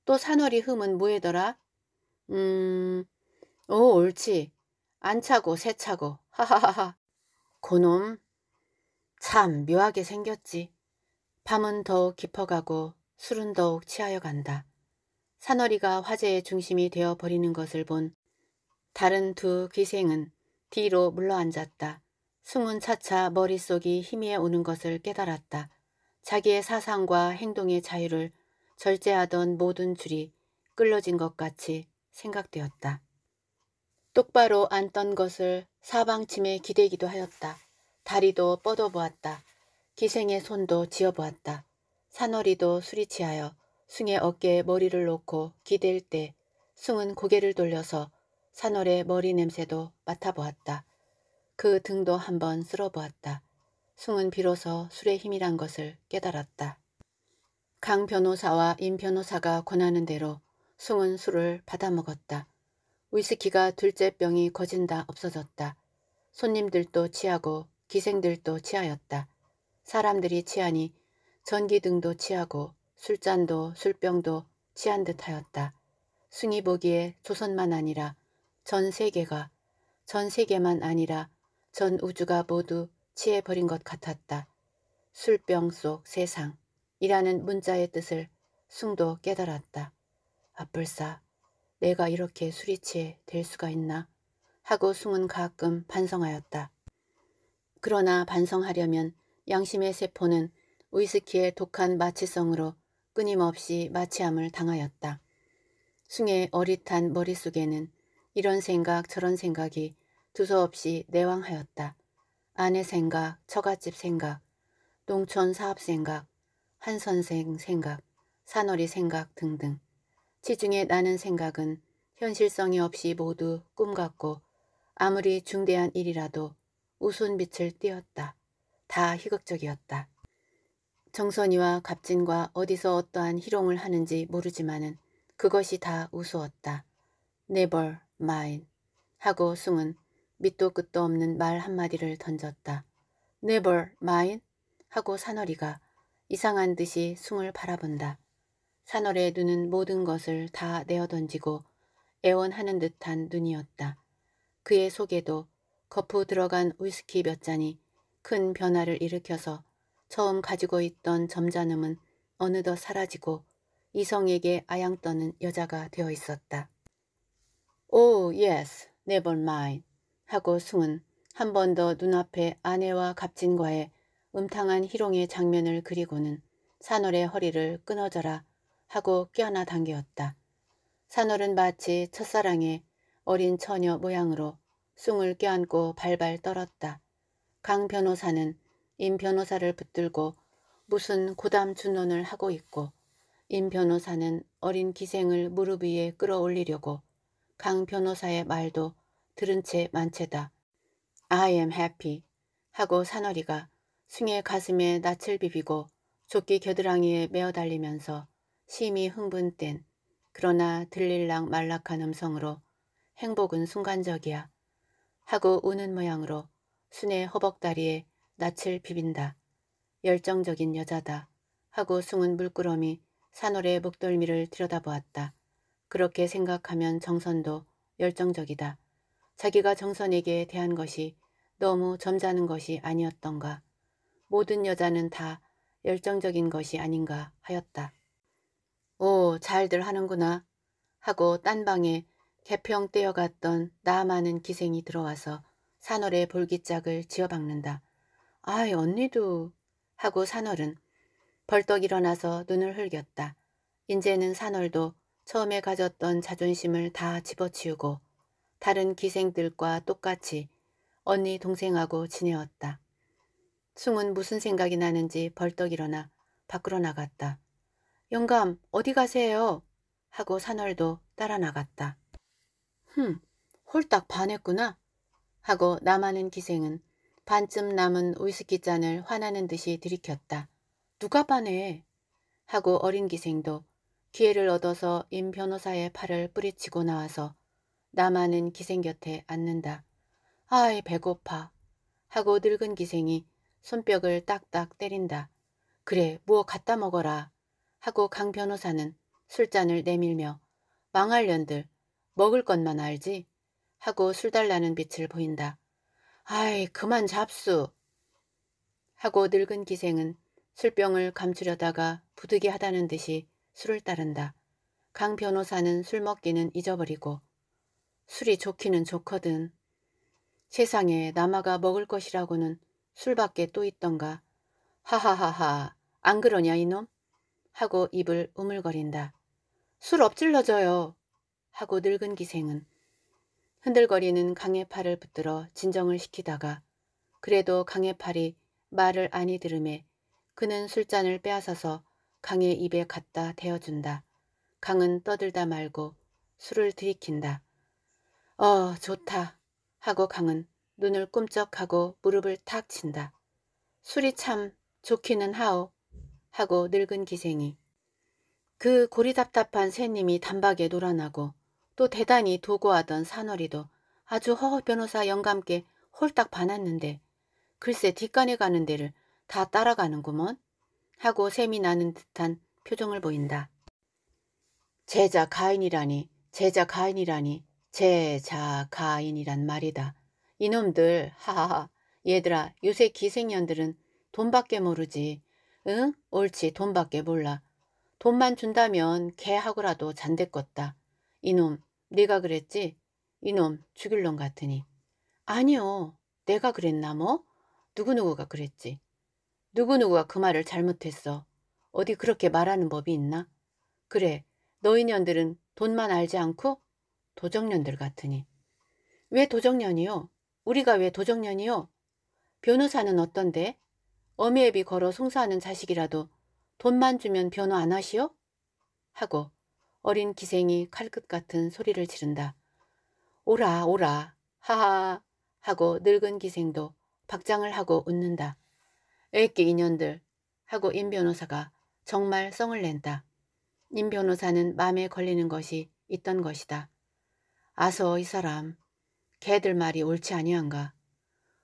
또 산월이 흠은 뭐에더라? 음... 오 옳지 안 차고 새 차고 하하하하 고놈 참 묘하게 생겼지 밤은 더욱 깊어가고 술은 더욱 취하여 간다. 산월이가 화제의 중심이 되어버리는 것을 본 다른 두 귀생은 뒤로 물러앉았다. 승은 차차 머릿속이 희미해 오는 것을 깨달았다. 자기의 사상과 행동의 자유를 절제하던 모든 줄이 끌러진 것 같이 생각되었다. 똑바로 앉던 것을 사방침에 기대기도 하였다. 다리도 뻗어보았다. 기생의 손도 지어보았다. 사허리도 수리치하여 숭의 어깨에 머리를 놓고 기댈 때 숭은 고개를 돌려서 사산리의 머리 냄새도 맡아보았다. 그 등도 한번 쓸어보았다. 숭은 비로소 술의 힘이란 것을 깨달았다. 강 변호사와 임 변호사가 권하는 대로 숭은 술을 받아먹었다. 위스키가 둘째 병이 거진다 없어졌다. 손님들도 취하고 기생들도 취하였다. 사람들이 취하니 전기등도 취하고 술잔도 술병도 취한 듯하였다. 숭이 보기에 조선만 아니라 전 세계가 전 세계만 아니라 전 우주가 모두 취해버린 것 같았다. 술병 속 세상이라는 문자의 뜻을 숭도 깨달았다. 아뿔싸 내가 이렇게 술이 취해 될 수가 있나 하고 숭은 가끔 반성하였다. 그러나 반성하려면 양심의 세포는 위스키의 독한 마취성으로 끊임없이 마취함을 당하였다. 숭의 어릿한 머릿속에는 이런 생각 저런 생각이 두서없이 내왕하였다. 아내 생각, 처갓집 생각, 농촌 사업 생각, 한 선생 생각, 사월이 생각 등등. 시중에 나는 생각은 현실성이 없이 모두 꿈 같고 아무리 중대한 일이라도 우순빛을 띄었다. 다 희극적이었다. 정선이와 갑진과 어디서 어떠한 희롱을 하는지 모르지만은 그것이 다 우스웠다. 네벌 마인 하고 숭은 밑도 끝도 없는 말 한마디를 던졌다. Never mine 하고 산월이가 이상한 듯이 숭을 바라본다. 산월의 눈은 모든 것을 다 내어던지고 애원하는 듯한 눈이었다. 그의 속에도 거푸 들어간 위스키 몇 잔이 큰 변화를 일으켜서 처음 가지고 있던 점잖음은 어느덧 사라지고 이성에게 아양 떠는 여자가 되어 있었다. Oh, yes, never mind. 하고 숭은 한 번 더 눈앞에 아내와 갑진과의 음탕한 희롱의 장면을 그리고는 산월의 허리를 끊어져라 하고 껴안아 당겼다 산월은 마치 첫사랑의 어린 처녀 모양으로 숭을 껴안고 발발 떨었다. 강 변호사는 임 변호사를 붙들고 무슨 고담 준론을 하고 있고 임 변호사는 어린 기생을 무릎 위에 끌어올리려고 강 변호사의 말도 들은 채 만채다. I am happy 하고 산월이가 숭의 가슴에 낯을 비비고 조끼 겨드랑이에 메어 달리면서 심히 흥분된 그러나 들릴랑 말락한 음성으로 행복은 순간적이야 하고 우는 모양으로 순의 허벅다리에 낯을 비빈다. 열정적인 여자다 하고 숭은 물끄러미 산월의 목덜미를 들여다보았다. 그렇게 생각하면 정선도 열정적이다. 자기가 정선에게 대한 것이 너무 점잖은 것이 아니었던가 모든 여자는 다 열정적인 것이 아닌가 하였다. 오 잘들 하는구나 하고 딴 방에 개평 떼어갔던 나 많은 기생이 들어와서 산월의 볼기짝을 지어박는다. 아이 언니도 하고 산월은 벌떡 일어나서 눈을 흘겼다. 이제는 산월도 처음에 가졌던 자존심을 다 집어치우고 다른 기생들과 똑같이 언니 동생하고 지내었다. 숭은 무슨 생각이 나는지 벌떡 일어나 밖으로 나갔다. 영감 어디 가세요? 하고 산월도 따라 나갔다. 흠 홀딱 반했구나 하고 남아는 기생은 반쯤 남은 위스키 잔을 화나는 듯이 들이켰다. 누가 반해? 하고 어린 기생도 기회를 얻어서 임 변호사의 팔을 뿌리치고 나와서 나만은 기생 곁에 앉는다. 아이 배고파 하고 늙은 기생이 손뼉을 딱딱 때린다. 그래 무엇 뭐 갖다 먹어라 하고 강 변호사는 술잔을 내밀며 망할 년들 먹을 것만 알지 하고 술 달라는 빛을 보인다. 아이 그만 잡수 하고 늙은 기생은 술병을 감추려다가 부득이하다는 듯이 술을 따른다. 강 변호사는 술 먹기는 잊어버리고 술이 좋기는 좋거든. 세상에 남아가 먹을 것이라고는 술밖에 또 있던가. 하하하하 안 그러냐 이놈? 하고 입을 우물거린다. 술 엎질러져요. 하고 늙은 기생은 흔들거리는 강의 팔을 붙들어 진정을 시키다가 그래도 강의 팔이 말을 아니 들음에 그는 술잔을 빼앗아서 강의 입에 갖다 대어준다. 강은 떠들다 말고 술을 들이킨다. 어 좋다 하고 강은 눈을 꿈쩍하고 무릎을 탁 친다. 술이 참 좋기는 하오 하고 늙은 기생이 그 고리답답한 새님이 단박에 놀아나고 또 대단히 도고하던 산월이도 아주 허허 변호사 영감께 홀딱 반았는데 글쎄 뒷간에 가는 데를 다 따라가는구먼 하고 샘이 나는 듯한 표정을 보인다. 제자 가인이라니 제자 가인이라니 제자가인이란 말이다. 이놈들 하하하 얘들아 요새 기생년들은 돈밖에 모르지. 응? 옳지 돈밖에 몰라. 돈만 준다면 개하고라도 잔대 껐다. 이놈 네가 그랬지? 이놈 죽일 놈 같으니. 아니요 내가 그랬나 뭐? 누구누구가 그랬지. 누구누구가 그 말을 잘못했어. 어디 그렇게 말하는 법이 있나? 그래 너희년들은 돈만 알지 않고 도정년들 같으니. 왜 도정년이요? 우리가 왜 도정년이요? 변호사는 어떤데? 어미애비 걸어 송사하는 자식이라도 돈만 주면 변호 안 하시오? 하고 어린 기생이 칼끝 같은 소리를 지른다. 오라 오라 하하 하고 늙은 기생도 박장을 하고 웃는다. 애끼 인연들 하고 임 변호사가 정말 성을 낸다. 임 변호사는 마음에 걸리는 것이 있던 것이다. 아서 이 사람 걔들 말이 옳지 아니한가.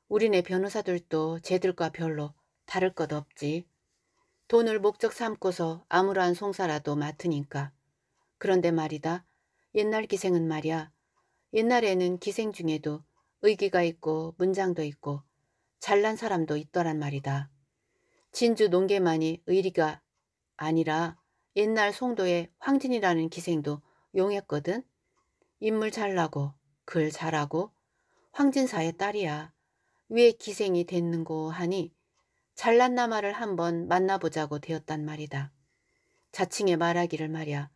우리네 변호사들도 쟤들과 별로 다를 것 없지. 돈을 목적 삼고서 아무러한 송사라도 맡으니까. 그런데 말이다. 옛날 기생은 말이야. 옛날에는 기생 중에도 의기가 있고 문장도 있고 잘난 사람도 있더란 말이다. 진주 농계만이 의리가 아니라 옛날 송도에 황진이라는 기생도 용했거든. 인물 잘나고 글 잘하고 황진사의 딸이야. 위에 기생이 됐는고 하니 잘난 나 말을 한번 만나보자고 되었단 말이다. 자칭의 말하기를 말야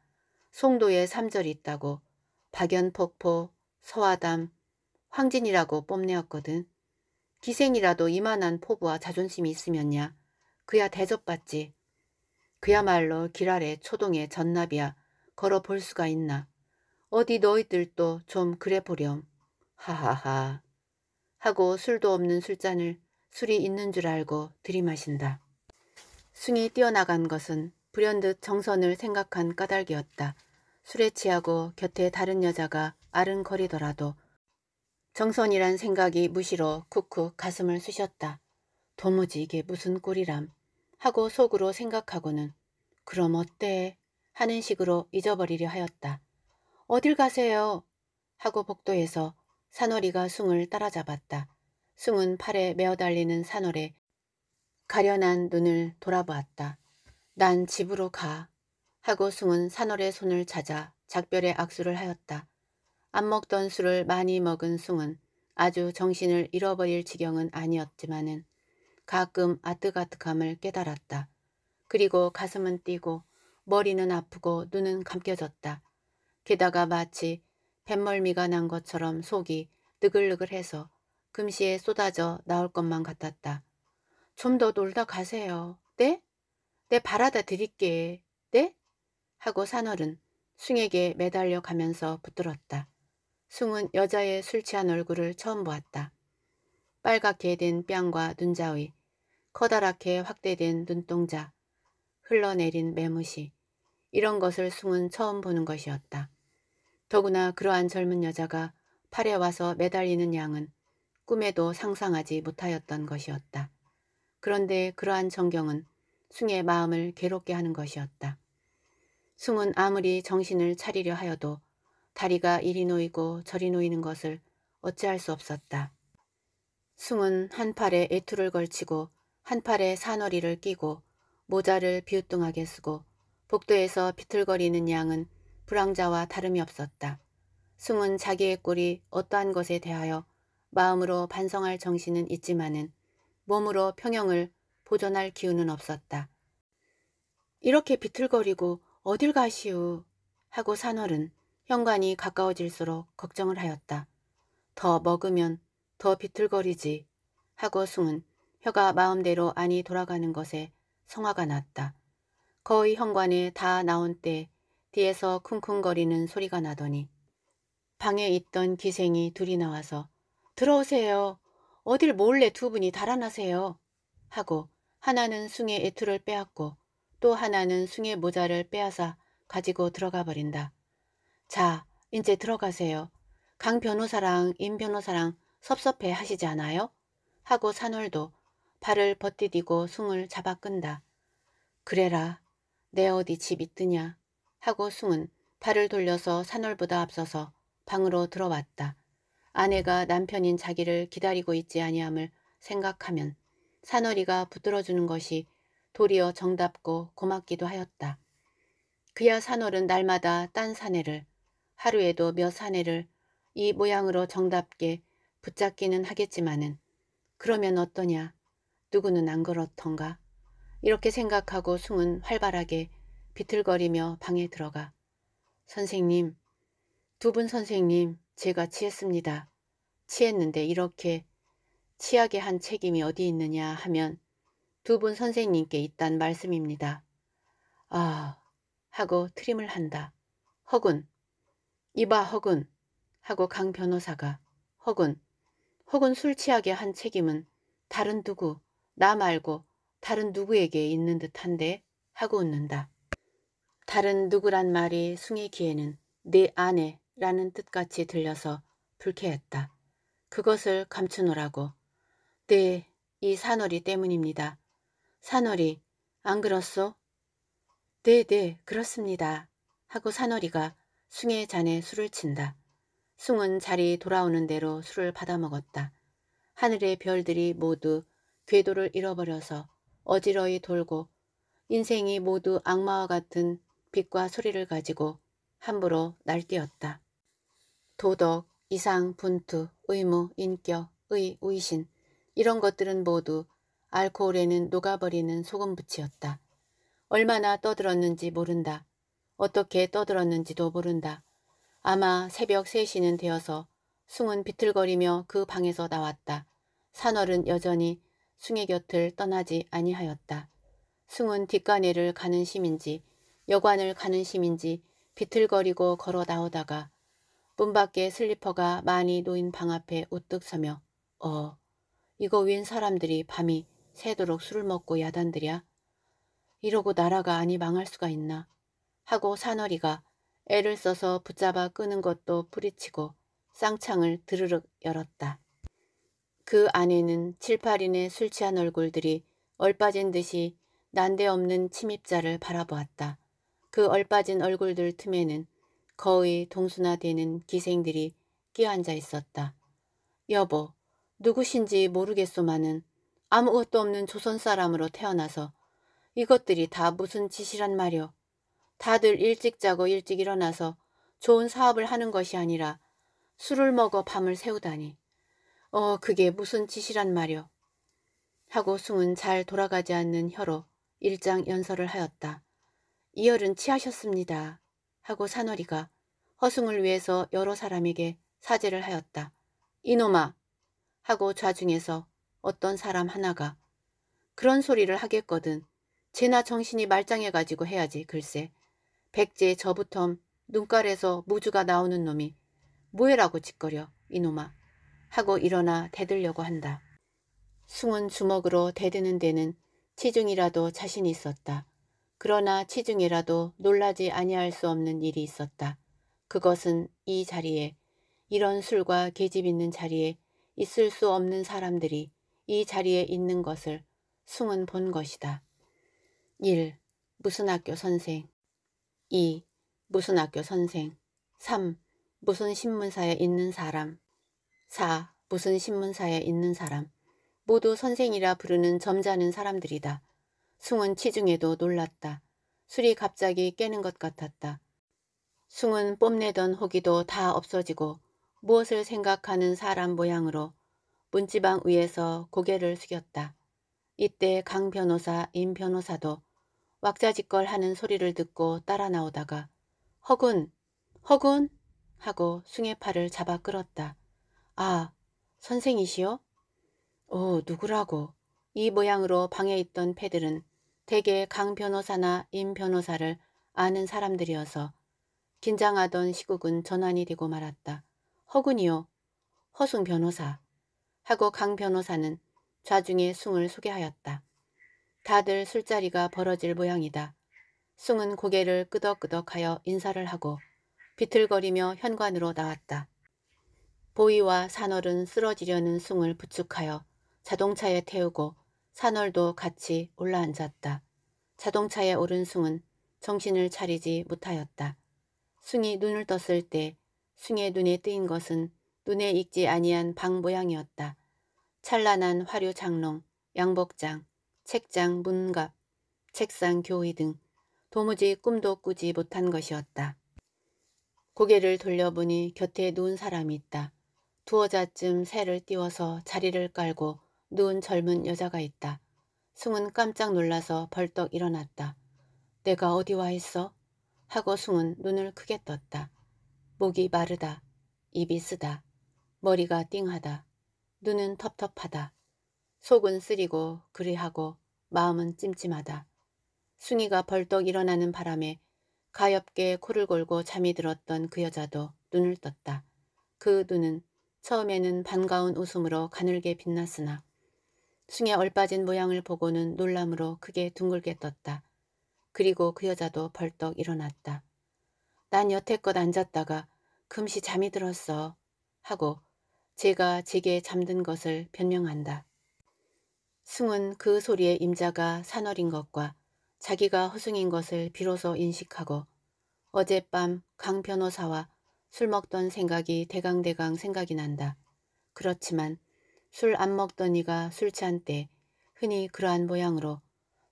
송도에 삼절이 있다고 박연폭포, 서화담, 황진이라고 뽐내었거든. 기생이라도 이만한 포부와 자존심이 있으면야 그야 대접받지. 그야말로 길 아래 초동의 전납이야 걸어볼 수가 있나. 어디 너희들도 좀 그래 보렴. 하하하. 하고 술도 없는 술잔을 술이 있는 줄 알고 들이마신다. 숭이 뛰어나간 것은 불현듯 정선을 생각한 까닭이었다. 술에 취하고 곁에 다른 여자가 아른거리더라도 정선이란 생각이 무시로 쿡쿡 가슴을 쑤셨다. 도무지 이게 무슨 꼴이람 하고 속으로 생각하고는 그럼 어때 하는 식으로 잊어버리려 하였다. 어딜 가세요? 하고 복도에서 산월이가 숭을 따라잡았다. 숭은 팔에 메어달리는 산월에 가련한 눈을 돌아보았다. 난 집으로 가. 하고 숭은 산월의 손을 찾아 작별의 악수를 하였다. 안 먹던 술을 많이 먹은 숭은 아주 정신을 잃어버릴 지경은 아니었지만은 가끔 아뜨아뜨함을 깨달았다. 그리고 가슴은 뛰고 머리는 아프고 눈은 감겨졌다. 게다가 마치 뱃멀미가 난 것처럼 속이 느글느글해서 금시에 쏟아져 나올 것만 같았다. 좀 더 놀다 가세요. 네? 네 바라다 드릴게. 네? 하고 산월은 숭에게 매달려 가면서 붙들었다. 숭은 여자의 술 취한 얼굴을 처음 보았다. 빨갛게 된 뺨과 눈자위, 커다랗게 확대된 눈동자, 흘러내린 매무시 이런 것을 숭은 처음 보는 것이었다. 더구나 그러한 젊은 여자가 팔에 와서 매달리는 양은 꿈에도 상상하지 못하였던 것이었다. 그런데 그러한 정경은 숭의 마음을 괴롭게 하는 것이었다. 숭은 아무리 정신을 차리려 하여도 다리가 이리 놓이고 저리 놓이는 것을 어찌할 수 없었다. 숭은 한 팔에 애투를 걸치고 한 팔에 사너리를 끼고 모자를 비웃뚱하게 쓰고 복도에서 비틀거리는 양은 불황자와 다름이 없었다. 숨은 자기의 꼴이 어떠한 것에 대하여 마음으로 반성할 정신은 있지만은 몸으로 평형을 보존할 기운은 없었다. 이렇게 비틀거리고 어딜 가시우 하고 산월은 현관이 가까워질수록 걱정을 하였다. 더 먹으면 더 비틀거리지 하고 숭은 혀가 마음대로 안이 돌아가는 것에 성화가 났다. 거의 현관에 다 나온 때 뒤에서 쿵쿵거리는 소리가 나더니 방에 있던 기생이 둘이 나와서 들어오세요. 어딜 몰래 두 분이 달아나세요. 하고 하나는 숭의 애투를 빼앗고 또 하나는 숭의 모자를 빼앗아 가지고 들어가 버린다. 자, 이제 들어가세요. 강 변호사랑 임 변호사랑 섭섭해 하시지 않아요? 하고 산월도 발을 버티디고 숭을 잡아 끈다. 그래라, 내 어디 집 있드냐. 하고 숭은 팔을 돌려서 산월보다 앞서서 방으로 들어왔다. 아내가 남편인 자기를 기다리고 있지 아니함을 생각하면 산월이가 붙들어주는 것이 도리어 정답고 고맙기도 하였다. 그야 산월은 날마다 딴 사내를 하루에도 몇 사내를 이 모양으로 정답게 붙잡기는 하겠지만은 그러면 어떠냐 누구는 안 그렇던가 이렇게 생각하고 숭은 활발하게 비틀거리며 방에 들어가 선생님, 두 분 선생님, 제가 취했습니다. 취했는데 이렇게 취하게 한 책임이 어디 있느냐 하면 두 분 선생님께 있단 말씀입니다. 아, 하고 트림을 한다. 허군, 이봐 허군, 하고 강 변호사가 허군, 허군 술 취하게 한 책임은 다른 누구, 나 말고 다른 누구에게 있는 듯한데 하고 웃는다. 다른 누구란 말이 숭의 귀에는 내 아내라는 뜻같이 들려서 불쾌했다. 그것을 감추노라고. 네, 이사월이 때문입니다. 사월이안 그렇소? 네네, 네, 그렇습니다. 하고 사월이가 숭의 잔에 술을 친다. 숭은 자리 돌아오는 대로 술을 받아먹었다. 하늘의 별들이 모두 궤도를 잃어버려서 어지러이 돌고 인생이 모두 악마와 같은 빛과 소리를 가지고 함부로 날뛰었다. 도덕, 이상, 분투, 의무, 인격, 의, 의신 이런 것들은 모두 알코올에는 녹아버리는 소금붙이였다. 얼마나 떠들었는지 모른다. 어떻게 떠들었는지도 모른다. 아마 새벽 3시는 되어서 숭은 비틀거리며 그 방에서 나왔다. 산월은 여전히 숭의 곁을 떠나지 아니하였다. 숭은 뒷간에를 가는 심인지 여관을 가는 심인지 비틀거리고 걸어 나오다가 문 밖에 슬리퍼가 많이 놓인 방 앞에 우뚝 서며 어 이거 웬 사람들이 밤이 새도록 술을 먹고 야단들이야 이러고 나라가 아니 망할 수가 있나 하고 사너리가 애를 써서 붙잡아 끄는 것도 뿌리치고 쌍창을 드르륵 열었다. 그 안에는 칠팔인의 술 취한 얼굴들이 얼빠진 듯이 난데없는 침입자를 바라보았다. 그 얼빠진 얼굴들 틈에는 거의 동수나되는 기생들이 끼어앉아 있었다. 여보, 누구신지 모르겠소마는 아무것도 없는 조선 사람으로 태어나서 이것들이 다 무슨 짓이란 말이오. 다들 일찍 자고 일찍 일어나서 좋은 사업을 하는 것이 아니라 술을 먹어 밤을 새우다니. 어, 그게 무슨 짓이란 말이오. 하고 숭은 잘 돌아가지 않는 혀로 일장 연설을 하였다. 이열은 치하셨습니다. 하고 산월이가 허승을 위해서 여러 사람에게 사죄를 하였다. 이놈아! 하고 좌중에서 어떤 사람 하나가 그런 소리를 하겠거든. 제나 정신이 말짱해가지고 해야지 글쎄. 백제 저부텀 눈깔에서 무주가 나오는 놈이 뭐해라고 짓거려 이놈아 하고 일어나 대들려고 한다. 숭은 주먹으로 대드는 데는 치중이라도 자신이 있었다. 그러나 치중이라도 놀라지 아니할 수 없는 일이 있었다. 그것은 이 자리에 이런 술과 계집 있는 자리에 있을 수 없는 사람들이 이 자리에 있는 것을 숭은 본 것이다. 1. 무슨 학교 선생 2. 무슨 학교 선생 3. 무슨 신문사에 있는 사람 4. 무슨 신문사에 있는 사람 모두 선생이라 부르는 점잖은 사람들이다. 숭은 치중에도 놀랐다. 술이 갑자기 깨는 것 같았다. 숭은 뽐내던 호기도 다 없어지고 무엇을 생각하는 사람 모양으로 문지방 위에서 고개를 숙였다. 이때 강 변호사, 임 변호사도 왁자지껄 하는 소리를 듣고 따라 나오다가 허군, 허군 하고 숭의 팔을 잡아 끌었다. 아, 선생이시오? 오, 어, 누구라고? 이 모양으로 방에 있던 패들은 대개 강 변호사나 임 변호사를 아는 사람들이어서 긴장하던 시국은 전환이 되고 말았다. 허군이요. 허승 변호사. 하고 강 변호사는 좌중에 숭을 소개하였다. 다들 술자리가 벌어질 모양이다. 숭은 고개를 끄덕끄덕하여 인사를 하고 비틀거리며 현관으로 나왔다. 보이와 산월은 쓰러지려는 숭을 부축하여 자동차에 태우고 산월도 같이 올라앉았다. 자동차에 오른 숭은 정신을 차리지 못하였다. 숭이 눈을 떴을 때 숭의 눈에 뜨인 것은 눈에 익지 아니한 방 모양이었다. 찬란한 화류 장롱, 양복장, 책장 문갑, 책상 교의 등 도무지 꿈도 꾸지 못한 것이었다. 고개를 돌려보니 곁에 누운 사람이 있다. 두어 자쯤 새를 띄워서 자리를 깔고 누운 젊은 여자가 있다. 숭은 깜짝 놀라서 벌떡 일어났다. 내가 어디 와 있어? 하고 숭은 눈을 크게 떴다. 목이 마르다. 입이 쓰다. 머리가 띵하다. 눈은 텁텁하다. 속은 쓰리고 그리하고 마음은 찜찜하다. 숭이가 벌떡 일어나는 바람에 가엽게 코를 골고 잠이 들었던 그 여자도 눈을 떴다. 그 눈은 처음에는 반가운 웃음으로 가늘게 빛났으나 숭에 얼빠진 모양을 보고는 놀람으로 크게 둥글게 떴다. 그리고 그 여자도 벌떡 일어났다. 난 여태껏 앉았다가 금시 잠이 들었어 하고 제가 제게 잠든 것을 변명한다. 승은 그 소리에 임자가 산월인 것과 자기가 허숭인 것을 비로소 인식하고 어젯밤 강 변호사와 술 먹던 생각이 대강대강 생각이 난다. 그렇지만 술안 먹던 이가 술 취한 때 흔히 그러한 모양으로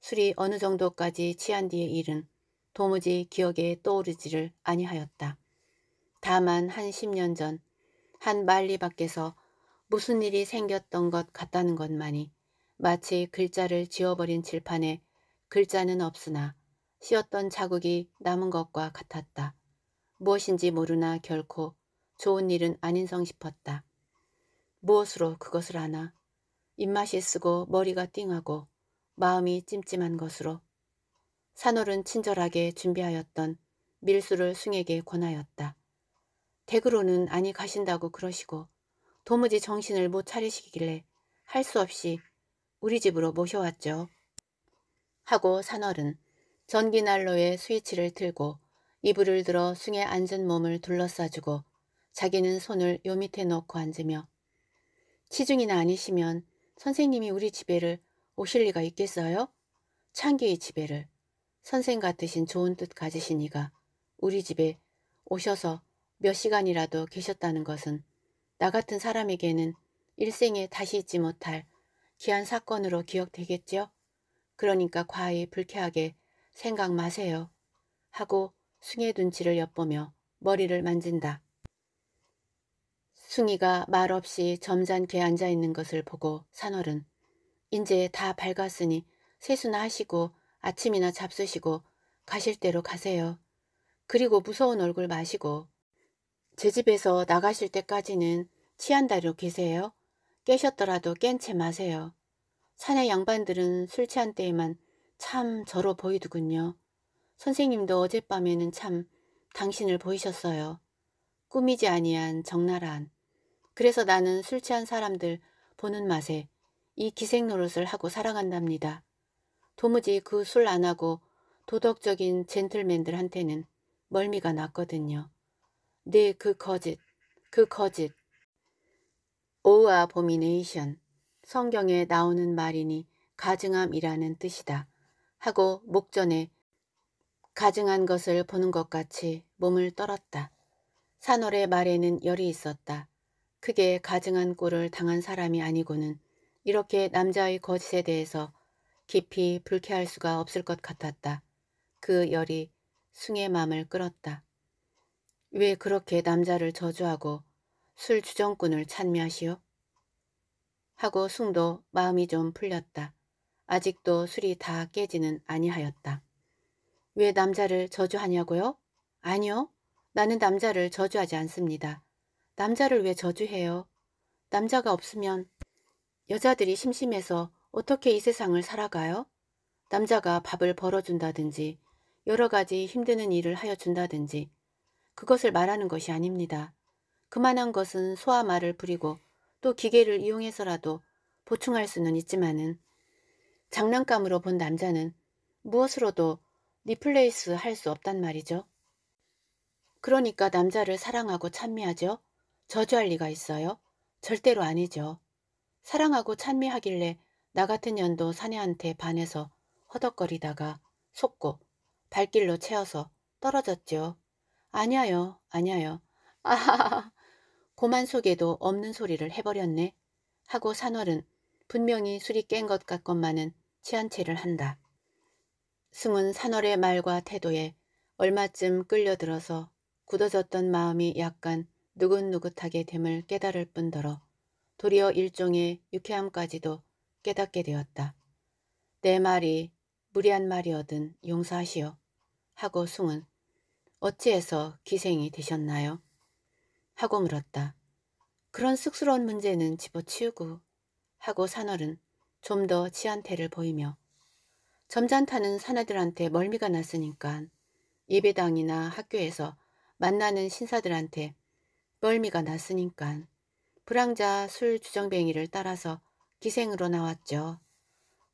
술이 어느 정도까지 취한 뒤의 일은 도무지 기억에 떠오르지를 아니하였다. 다만 한 10년 전한 말리 밖에서 무슨 일이 생겼던 것 같다는 것만이 마치 글자를 지워버린 칠판에 글자는 없으나 씌었던 자국이 남은 것과 같았다. 무엇인지 모르나 결코 좋은 일은 아닌 성 싶었다. 무엇으로 그것을 아나? 입맛이 쓰고 머리가 띵하고 마음이 찜찜한 것으로 산월은 친절하게 준비하였던 밀수를 숭에게 권하였다. 댁으로는 아니 가신다고 그러시고 도무지 정신을 못 차리시길래 할 수 없이 우리 집으로 모셔왔죠. 하고 산월은 전기난로에 스위치를 들고 이불을 들어 숭에 앉은 몸을 둘러싸주고 자기는 손을 요 밑에 놓고 앉으며 치중이나 아니시면 선생님이 우리 집에를 오실 리가 있겠어요? 창기의 집에를 선생 같으신 좋은 뜻 가지신 이가 우리 집에 오셔서 몇 시간이라도 계셨다는 것은 나 같은 사람에게는 일생에 다시 잊지 못할 귀한 사건으로 기억되겠죠 그러니까 과히 불쾌하게 생각 마세요. 하고 숭의 눈치를 엿보며 머리를 만진다. 숭이가 말없이 점잖게 앉아있는 것을 보고 산월은 이제 다 밝았으니 세수나 하시고 아침이나 잡수시고 가실 대로 가세요. 그리고 무서운 얼굴 마시고 제 집에서 나가실 때까지는 취한 다로 계세요. 깨셨더라도 깬 채 마세요. 산의 양반들은 술 취한 때에만 참 저로 보이더군요. 선생님도 어젯밤에는 참 당신을 보이셨어요. 꾸미지 아니한 정나라한 그래서 나는 술 취한 사람들 보는 맛에 이 기생 노릇을 하고 사랑한답니다. 도무지 그 술 안 하고 도덕적인 젠틀맨들한테는 멀미가 났거든요. 네, 그 거짓, 그 거짓. 오아 보미네이션, 성경에 나오는 말이니 가증함이라는 뜻이다. 하고 목전에 가증한 것을 보는 것 같이 몸을 떨었다. 산월의 말에는 열이 있었다. 크게 가증한 꼴을 당한 사람이 아니고는 이렇게 남자의 거짓에 대해서 깊이 불쾌할 수가 없을 것 같았다. 그 열이 숭의 맘을 끌었다. 왜 그렇게 남자를 저주하고 술 주정꾼을 찬미하시오? 하고 숭도 마음이 좀 풀렸다. 아직도 술이 다 깨지는 아니하였다. 왜 남자를 저주하냐고요? 아니요. 나는 남자를 저주하지 않습니다. 남자를 왜 저주해요? 남자가 없으면 여자들이 심심해서 어떻게 이 세상을 살아가요? 남자가 밥을 벌어준다든지 여러 가지 힘드는 일을 하여 준다든지 그것을 말하는 것이 아닙니다. 그만한 것은 소아말을 부리고 또 기계를 이용해서라도 보충할 수는 있지만은 장난감으로 본 남자는 무엇으로도 리플레이스 할 수 없단 말이죠. 그러니까 남자를 사랑하고 찬미하죠. 저주할 리가 있어요? 절대로 아니죠. 사랑하고 찬미하길래 나 같은 년도 사내한테 반해서 허덕거리다가 속고 발길로 채워서 떨어졌죠. 아니야요아니야요 아하하. 고만 속에도 없는 소리를 해버렸네. 하고 산월은 분명히 술이 깬 것 같건만은 취한 채를 한다. 승은 산월의 말과 태도에 얼마쯤 끌려들어서 굳어졌던 마음이 약간 누긋누긋하게 됨을 깨달을 뿐더러 도리어 일종의 유쾌함까지도 깨닫게 되었다. 내 말이 무리한 말이어든 용서하시오. 하고 숭은 어찌해서 기생이 되셨나요? 하고 물었다. 그런 쑥스러운 문제는 집어치우고 하고 산월은 좀 더 지한태를 보이며 점잖다는 사나들한테 멀미가 났으니까 예배당이나 학교에서 만나는 신사들한테 멀미가났으니까 불황자 술 주정뱅이를 따라서 기생으로 나왔죠.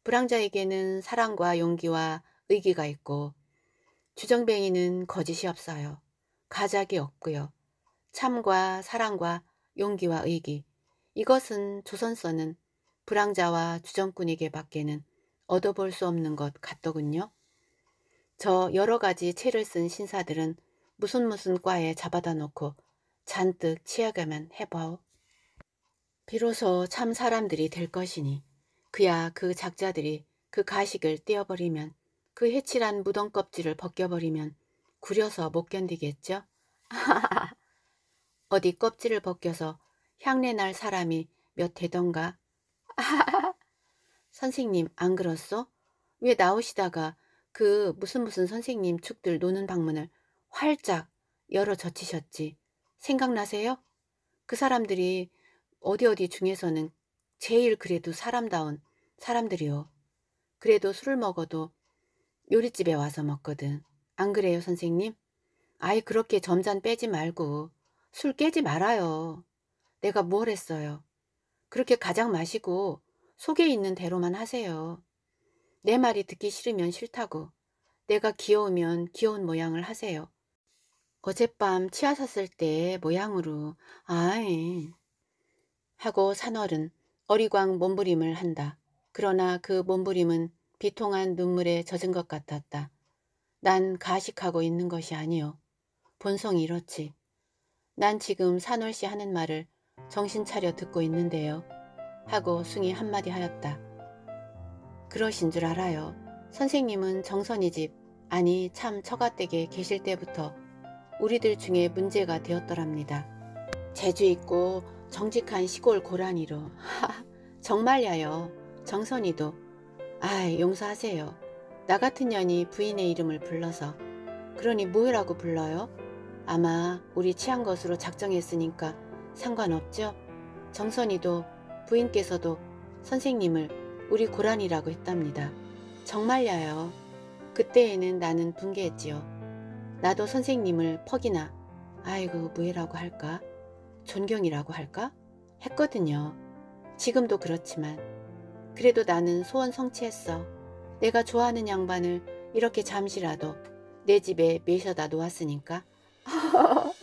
불황자에게는 사랑과 용기와 의기가 있고 주정뱅이는 거짓이 없어요. 가작이 없고요. 참과 사랑과 용기와 의기 이것은 조선서는 불황자와 주정꾼에게 밖에는 얻어볼 수 없는 것 같더군요. 저 여러 가지 채를 쓴 신사들은 무슨 무슨 과에 잡아다 놓고 잔뜩 치아가면 해봐오. 비로소 참 사람들이 될 것이니 그야 그 작자들이 그 가식을 떼어버리면 그 해칠한 무덤 껍질을 벗겨버리면 구려서 못 견디겠죠? 어디 껍질을 벗겨서 향내 날 사람이 몇 되던가? 선생님 안 그렇소? 왜 나오시다가 그 무슨 무슨 선생님 축들 노는 방문을 활짝 열어 젖히셨지? 생각나세요? 그 사람들이 어디 어디 중에서는 제일 그래도 사람다운 사람들이요. 그래도 술을 먹어도 요리집에 와서 먹거든. 안 그래요, 선생님? 아이, 그렇게 점잔 빼지 말고 술 깨지 말아요. 내가 뭘 했어요? 그렇게 가장 마시고 속에 있는 대로만 하세요. 내 말이 듣기 싫으면 싫다고, 내가 귀여우면 귀여운 모양을 하세요. 어젯밤 치아 샀을 때 모양으로 아이 하고 산월은 어리광 몸부림을 한다. 그러나 그 몸부림은 비통한 눈물에 젖은 것 같았다. 난 가식하고 있는 것이 아니오 본성이 이렇지. 난 지금 산월씨 하는 말을 정신 차려 듣고 있는데요. 하고 숭이 한마디 하였다. 그러신 줄 알아요. 선생님은 정선이 집 아니 참 처가댁에 계실 때부터 우리들 중에 문제가 되었더랍니다. 재주 있고 정직한 시골 고라니로 하 정말야요 정선이도 아이 용서하세요 나 같은 년이 부인의 이름을 불러서 그러니 뭐라고 불러요? 아마 우리 취한 것으로 작정했으니까 상관없죠? 정선이도 부인께서도 선생님을 우리 고라니라고 했답니다. 정말야요. 그때에는 나는 붕괴했지요 나도 선생님을 퍽이나 아이고 무해라고 할까 존경이라고 할까 했거든요. 지금도 그렇지만 그래도 나는 소원 성취했어. 내가 좋아하는 양반을 이렇게 잠시라도 내 집에 매셔다 놓았으니까